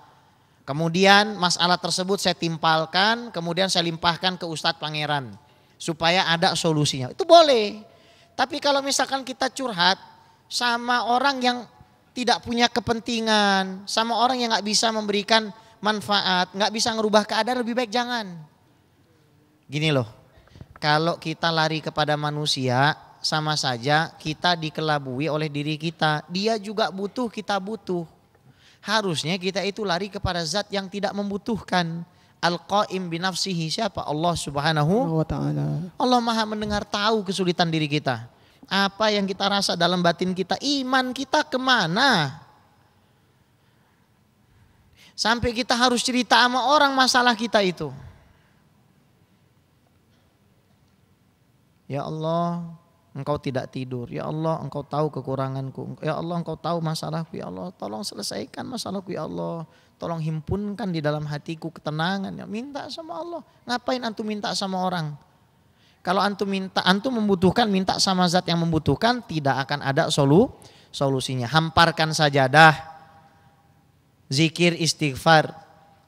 Kemudian masalah tersebut saya timpalkan, kemudian saya limpahkan ke Ustadz Pangeran. Supaya ada solusinya. Itu boleh. Tapi kalau misalkan kita curhat sama orang yang tidak punya kepentingan, sama orang yang nggak bisa memberikan manfaat, nggak bisa merubah keadaan lebih baik jangan. Gini loh, kalau kita lari kepada manusia, sama saja kita dikelabui oleh diri kita. Dia juga butuh, kita butuh. Harusnya kita itu lari kepada zat yang tidak membutuhkan. Al-Qaim binafsihi siapa? Allah subhanahu wa ta'ala. Allah maha mendengar tahu kesulitan diri kita. Apa yang kita rasa dalam batin kita, iman kita kemana? Sampai kita harus cerita sama orang masalah kita itu. Ya Allah, Engkau tidak tidur. Ya Allah, Engkau tahu kekuranganku. Ya Allah, Engkau tahu masalahku. Ya Allah, tolong selesaikan masalahku. Ya Allah, tolong himpunkan di dalam hatiku ketenangan. Ya, minta sama Allah. Ngapain antum minta sama orang? Kalau antum minta, antum membutuhkan, minta sama zat yang membutuhkan, tidak akan ada solu, solusinya. Hamparkan saja dah. zikir istighfar,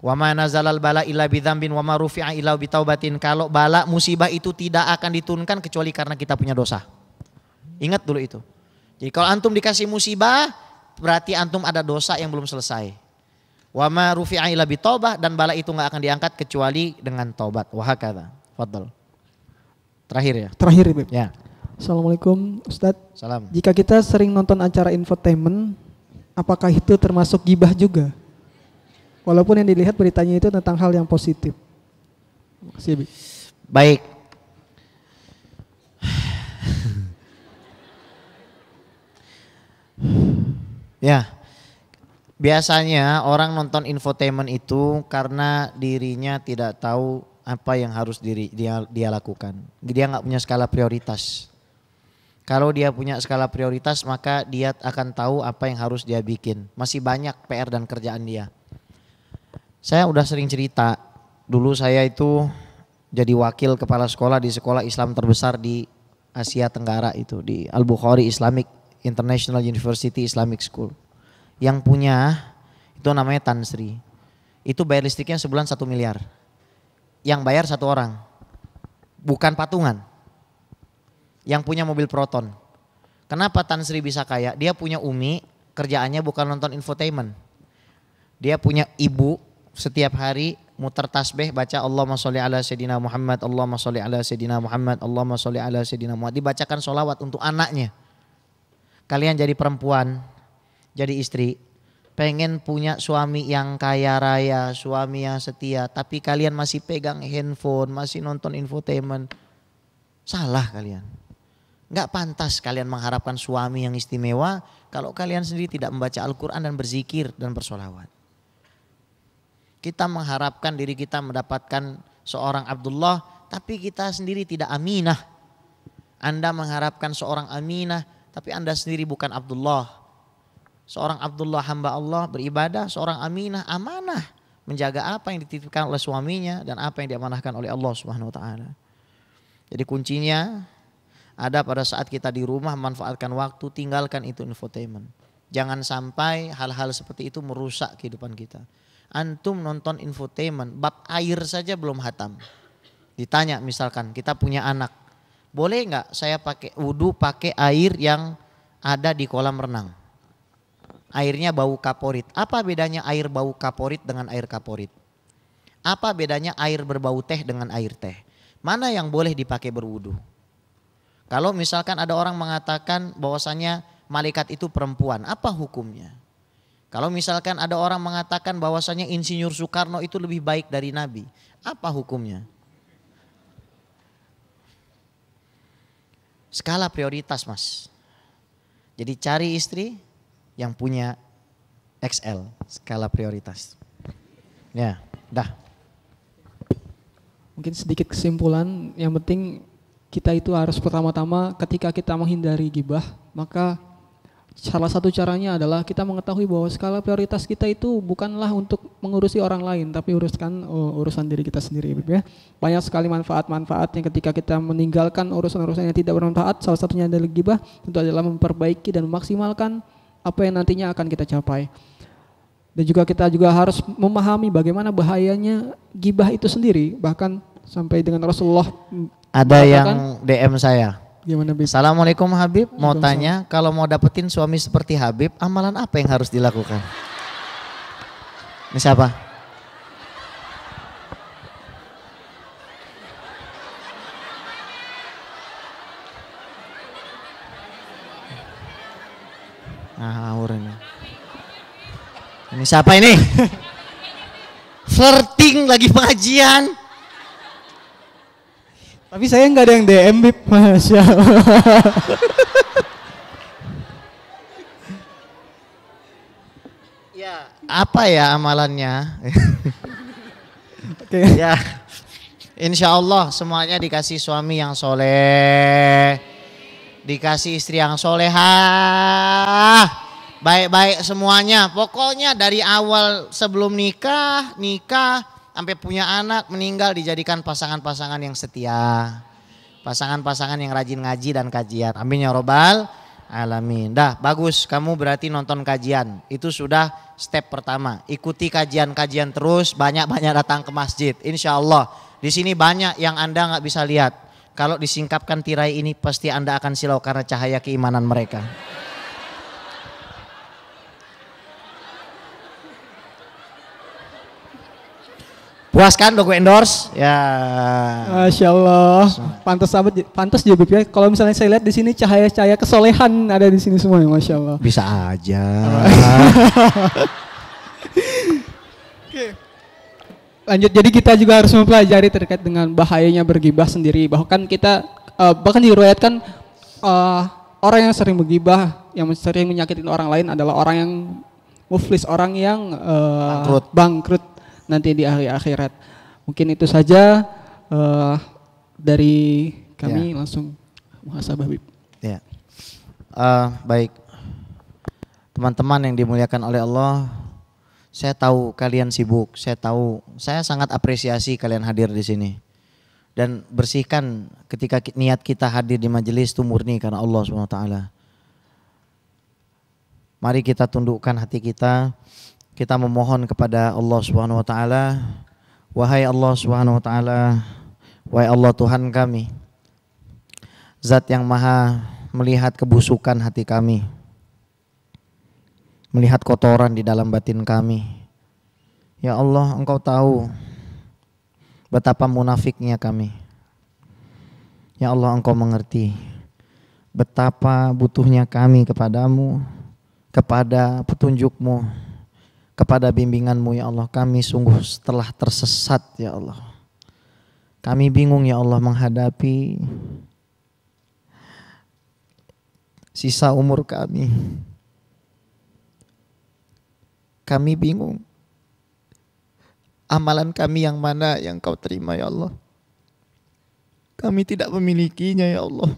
Wama nazalal bala illa bidzambin wama rufi'a illa bitaubatin. Kalau bala musibah itu tidak akan diturunkan kecuali karena kita punya dosa. Ingat dulu itu. Jadi kalau antum dikasih musibah, berarti antum ada dosa yang belum selesai. Wa ma rufi'a illa dan bala itu nggak akan diangkat kecuali dengan taubat. Wah kata. Fadl. Terakhir ya. Terakhir Ibu. Ya. Assalamualaikum Ustadz. Salam. Jika kita sering nonton acara infotainment, apakah itu termasuk gibah juga? Walaupun yang dilihat beritanya itu tentang hal yang positif. Terima kasih, Baik, Ya, biasanya orang nonton infotainment itu karena dirinya tidak tahu apa yang harus diri, dia, dia lakukan. Dia nggak punya skala prioritas. Kalau dia punya skala prioritas maka dia akan tahu apa yang harus dia bikin. Masih banyak PR dan kerjaan dia. Saya udah sering cerita, dulu saya itu jadi wakil kepala sekolah di sekolah Islam terbesar di Asia Tenggara itu, di Al-Bukhari Islamic International University Islamic School. Yang punya itu namanya Tan Sri. Itu bayar listriknya sebulan satu miliar. Yang bayar satu orang. Bukan patungan. Yang punya mobil Proton. Kenapa Tan Sri bisa kaya? Dia punya Umi, kerjaannya bukan nonton infotainment. Dia punya ibu setiap hari muter tasbih baca Allahumma sholli ala sayyidina Muhammad, Allahumma sholli ala sayyidina Muhammad, Allahumma sholli ala sayyidina Muhammad. Dibacakan solawat untuk anaknya kalian jadi perempuan, jadi istri, pengen punya suami yang kaya raya, suami yang setia, tapi kalian masih pegang handphone, masih nonton infotainment, salah kalian. Nggak pantas kalian mengharapkan suami yang istimewa kalau kalian sendiri tidak membaca Al-Quran dan berzikir dan bersolawat. Kita mengharapkan diri kita mendapatkan seorang Abdullah, tapi kita sendiri tidak aminah. Anda mengharapkan seorang aminah, tapi Anda sendiri bukan Abdullah. Seorang Abdullah hamba Allah beribadah, seorang Aminah amanah menjaga apa yang dititipkan oleh suaminya dan apa yang diamanahkan oleh Allah Subhanahu wa taala. Jadi kuncinya ada pada saat kita di rumah manfaatkan waktu, tinggalkan itu infotainment. Jangan sampai hal-hal seperti itu merusak kehidupan kita. Antum nonton infotainment, bab air saja belum hatam. Ditanya misalkan kita punya anak, boleh nggak saya pakai wudhu pakai air yang ada di kolam renang? Airnya bau kaporit. Apa bedanya air bau kaporit dengan air kaporit? Apa bedanya air berbau teh dengan air teh? Mana yang boleh dipakai berwudhu? Kalau misalkan ada orang mengatakan bahwasanya malaikat itu perempuan, apa hukumnya? Kalau misalkan ada orang mengatakan bahwasanya insinyur Soekarno itu lebih baik dari Nabi, apa hukumnya? skala prioritas mas. Jadi cari istri yang punya XL, skala prioritas. Ya, dah. Mungkin sedikit kesimpulan, yang penting kita itu harus pertama-tama ketika kita menghindari gibah, maka Salah satu caranya adalah kita mengetahui bahwa skala prioritas kita itu bukanlah untuk mengurusi orang lain, tapi uruskan oh, urusan diri kita sendiri, ya. Banyak sekali manfaat-manfaat yang ketika kita meninggalkan urusan-urusan yang tidak bermanfaat, salah satunya adalah gibah, tentu adalah memperbaiki dan memaksimalkan apa yang nantinya akan kita capai. Dan juga kita juga harus memahami bagaimana bahayanya gibah itu sendiri, bahkan sampai dengan Rasulullah. Ada yang DM saya Gimana Bib? Assalamualaikum Habib. Mau tanya, kalau mau dapetin suami seperti Habib, amalan apa yang harus dilakukan? Ini siapa? Nah, ngawur ini. Ini siapa ini? (laughs) Flirting lagi pengajian. Tapi saya nggak ada yang DM, Bib. (laughs) Masya Allah. ya, apa ya amalannya? (laughs) Oke. Okay. Ya, insya Allah semuanya dikasih suami yang soleh. Dikasih istri yang soleha. Baik-baik semuanya. Pokoknya dari awal sebelum nikah, nikah, sampai punya anak meninggal dijadikan pasangan-pasangan yang setia. Pasangan-pasangan yang rajin ngaji dan kajian. Amin ya robbal alamin. Dah bagus kamu berarti nonton kajian. Itu sudah step pertama. Ikuti kajian-kajian terus banyak-banyak datang ke masjid. Insya Allah di sini banyak yang anda nggak bisa lihat. Kalau disingkapkan tirai ini pasti anda akan silau karena cahaya keimanan mereka. Puas kan udah endorse? Ya. Masya Allah. Pantas sahabat, pantas juga ya kalau misalnya saya lihat di sini cahaya-cahaya kesolehan ada di sini semua ya Masya Allah. Bisa aja. Lanjut, jadi kita juga harus mempelajari terkait dengan bahayanya bergibah sendiri. Bahkan kita, uh, bahkan diriwayatkan uh, eh, orang yang sering bergibah, yang sering menyakitin orang lain adalah orang yang muflis, orang yang uh, bangkrut. bangkrut nanti di hari akhirat. Mungkin itu saja uh, dari kami ya. langsung muhasabah Bib. Ya. Uh, baik. Teman-teman yang dimuliakan oleh Allah, saya tahu kalian sibuk, saya tahu, saya sangat apresiasi kalian hadir di sini. Dan bersihkan ketika niat kita hadir di majelis itu murni karena Allah SWT. Mari kita tundukkan hati kita kita memohon kepada Allah Subhanahu wa taala, wahai Allah Subhanahu wa taala, wahai Allah Tuhan kami. Zat yang Maha melihat kebusukan hati kami. Melihat kotoran di dalam batin kami. Ya Allah, Engkau tahu betapa munafiknya kami. Ya Allah, Engkau mengerti betapa butuhnya kami kepadamu, kepada petunjukmu kepada bimbinganmu ya Allah. Kami sungguh telah tersesat ya Allah. Kami bingung ya Allah menghadapi sisa umur kami. Kami bingung amalan kami yang mana yang kau terima ya Allah. Kami tidak memilikinya ya Allah.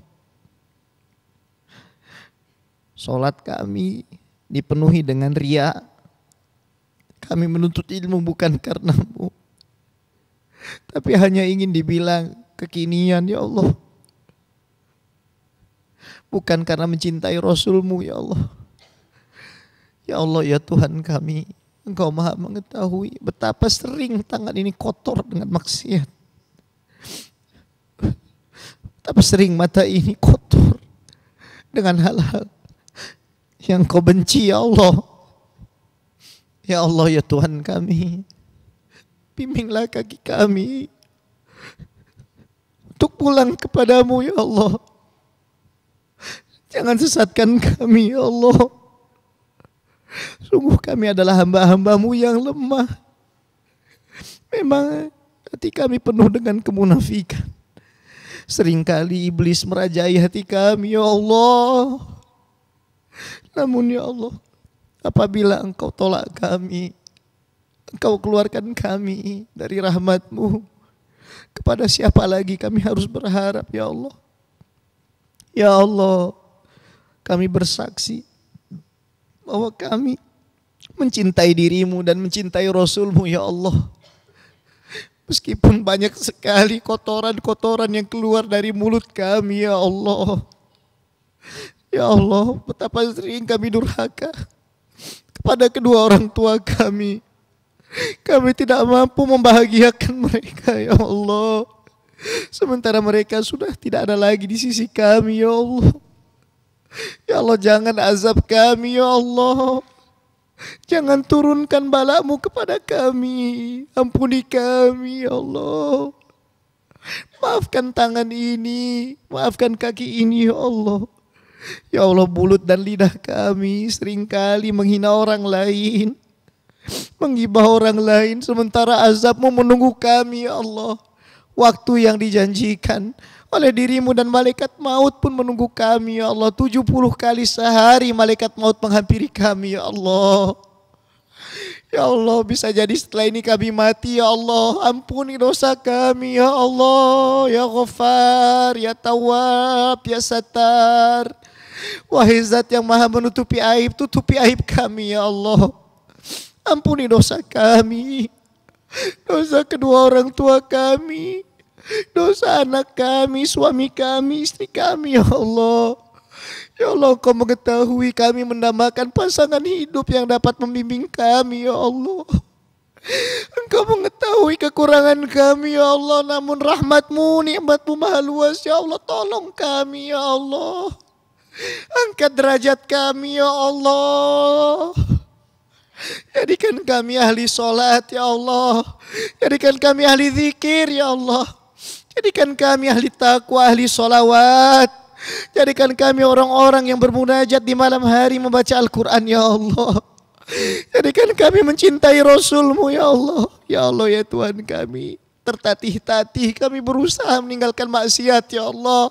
Solat kami dipenuhi dengan riak kami menuntut ilmu bukan karenamu. Tapi hanya ingin dibilang kekinian ya Allah. Bukan karena mencintai Rasulmu ya Allah. Ya Allah ya Tuhan kami. Engkau maha mengetahui betapa sering tangan ini kotor dengan maksiat. Betapa sering mata ini kotor dengan hal-hal yang kau benci ya Allah. Ya Allah ya Tuhan kami, bimbinglah kaki kami untuk pulang kepadamu ya Allah. Jangan sesatkan kami ya Allah. Sungguh kami adalah hamba-hambamu yang lemah. Memang hati kami penuh dengan kemunafikan. Seringkali iblis merajai hati kami ya Allah. Namun ya Allah apabila engkau tolak kami, engkau keluarkan kami dari rahmatmu. Kepada siapa lagi kami harus berharap ya Allah. Ya Allah, kami bersaksi bahwa kami mencintai dirimu dan mencintai Rasulmu ya Allah. Meskipun banyak sekali kotoran-kotoran yang keluar dari mulut kami ya Allah. Ya Allah, betapa sering kami durhaka pada kedua orang tua kami. Kami tidak mampu membahagiakan mereka, ya Allah. Sementara mereka sudah tidak ada lagi di sisi kami, ya Allah. Ya Allah, jangan azab kami, ya Allah. Jangan turunkan balamu kepada kami. Ampuni kami, ya Allah. Maafkan tangan ini, maafkan kaki ini, ya Allah. Ya Allah mulut dan lidah kami seringkali menghina orang lain. menghibah orang lain sementara azabmu menunggu kami ya Allah. Waktu yang dijanjikan oleh dirimu dan malaikat maut pun menunggu kami ya Allah. 70 kali sehari malaikat maut menghampiri kami ya Allah. Ya Allah bisa jadi setelah ini kami mati ya Allah Ampuni dosa kami ya Allah Ya Ghafar, Ya Tawab, Ya Satar Wahai zat yang maha menutupi aib, tutupi aib kami ya Allah. Ampuni dosa kami. Dosa kedua orang tua kami. Dosa anak kami, suami kami, istri kami ya Allah. Ya Allah engkau mengetahui kami mendambakan pasangan hidup yang dapat membimbing kami ya Allah. Engkau mengetahui kekurangan kami ya Allah namun rahmatmu nikmatmu maha luas ya Allah tolong kami ya Allah. Angkat derajat kami ya Allah. Jadikan kami ahli sholat ya Allah. Jadikan kami ahli zikir ya Allah. Jadikan kami ahli takwa, ahli sholawat. Jadikan kami orang-orang yang bermunajat di malam hari membaca Al-Quran ya Allah. Jadikan kami mencintai Rasulmu ya Allah. Ya Allah ya Tuhan kami. Tertatih-tatih kami berusaha meninggalkan maksiat ya Allah.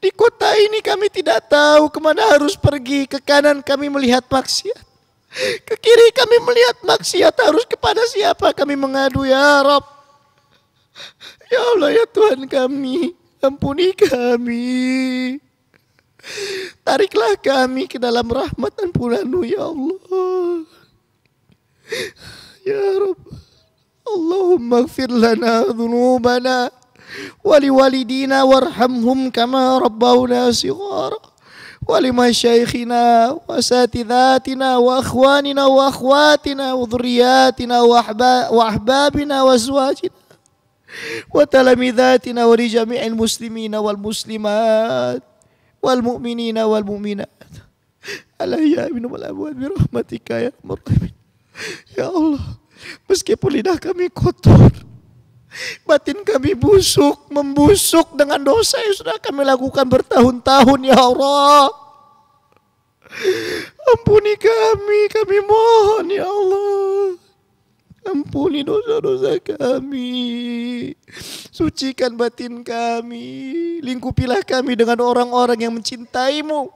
Di kota ini kami tidak tahu kemana harus pergi. Ke kanan kami melihat maksiat. Ke kiri kami melihat maksiat. Harus kepada siapa kami mengadu ya Rob. Ya Allah ya Tuhan kami. Ampuni kami. Tariklah kami ke dalam rahmat dan puranmu ya Allah. Ya Rob, Allahumma gfir lana dhunubana. ولوالدينا وارحمهم كما ربونا صغارا ولمشايخنا وساتذاتنا واخواننا واخواتنا وذرياتنا واحبابنا وازواجنا وتلاميذاتنا ولجميع المسلمين والمسلمات والمؤمنين والمؤمنات الأحياء منهم والأموات برحمتك يا مرحمين يا الله meskipun lidah kami kotor Batin kami busuk, membusuk dengan dosa yang sudah kami lakukan bertahun-tahun ya Allah. Ampuni kami, kami mohon ya Allah. Ampuni dosa-dosa kami. Sucikan batin kami. Lingkupilah kami dengan orang-orang yang mencintaimu.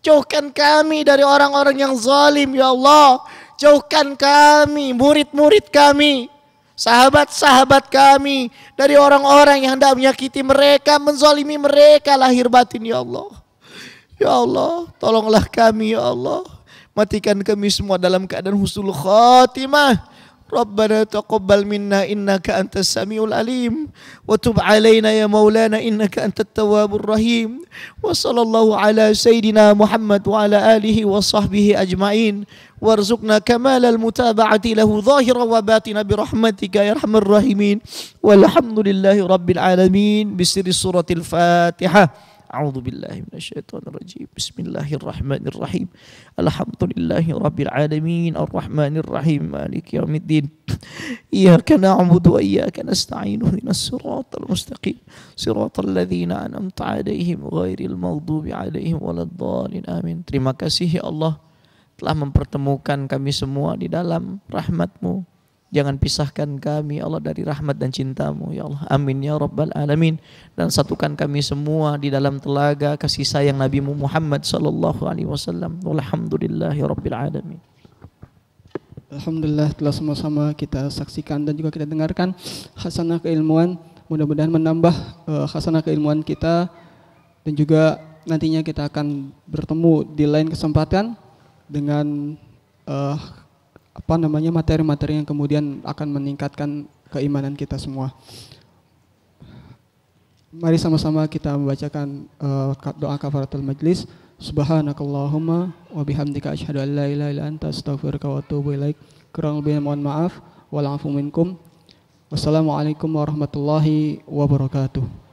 Jauhkan kami dari orang-orang yang zalim ya Allah. Jauhkan kami, murid-murid kami sahabat-sahabat kami, dari orang-orang yang hendak menyakiti mereka, menzolimi mereka lahir batin ya Allah. Ya Allah, tolonglah kami ya Allah. Matikan kami semua dalam keadaan husnul khatimah ربنا تقبل منا انك انت السميع العليم وتب علينا يا مولانا انك انت التواب الرحيم وصلى الله على سيدنا محمد وعلى اله وصحبه اجمعين وارزقنا كمال المتابعه له ظاهرا وباطنا برحمتك يا ارحم الراحمين والحمد لله رب العالمين بسر سوره الفاتحه A'udzu billahi minasyaitonir rajim. Bismillahirrahmanirrahim. Alhamdulillahi rabbil alamin arrahmanir rahim maliki yaumiddin. Iyyaka na'budu wa iyyaka nasta'in. Ihdinas siratal mustaqim. Siratal ladzina an'amta 'alaihim ghairil maghdubi 'alaihim waladdallin. Amin. Terima kasih ya Allah telah mempertemukan kami semua di dalam rahmatmu Jangan pisahkan kami Allah dari rahmat dan cintamu ya Allah. Amin ya rabbal alamin. Dan satukan kami semua di dalam telaga kasih sayang Nabi Muhammad sallallahu alaihi wasallam. Walhamdulillahi rabbil alamin. Alhamdulillah telah sama-sama kita saksikan dan juga kita dengarkan khasanah keilmuan. Mudah-mudahan menambah eh, khasanah keilmuan kita dan juga nantinya kita akan bertemu di lain kesempatan dengan eh, apa namanya materi-materi yang kemudian akan meningkatkan keimanan kita semua. Mari sama-sama kita membacakan uh, doa kafaratul majlis. Subhanakallahumma wa bihamdika asyhadu an la ilaha illa anta astaghfiruka wa atubu ilaik. Kurang lebih mohon maaf. Wal minkum. Wassalamualaikum warahmatullahi wabarakatuh.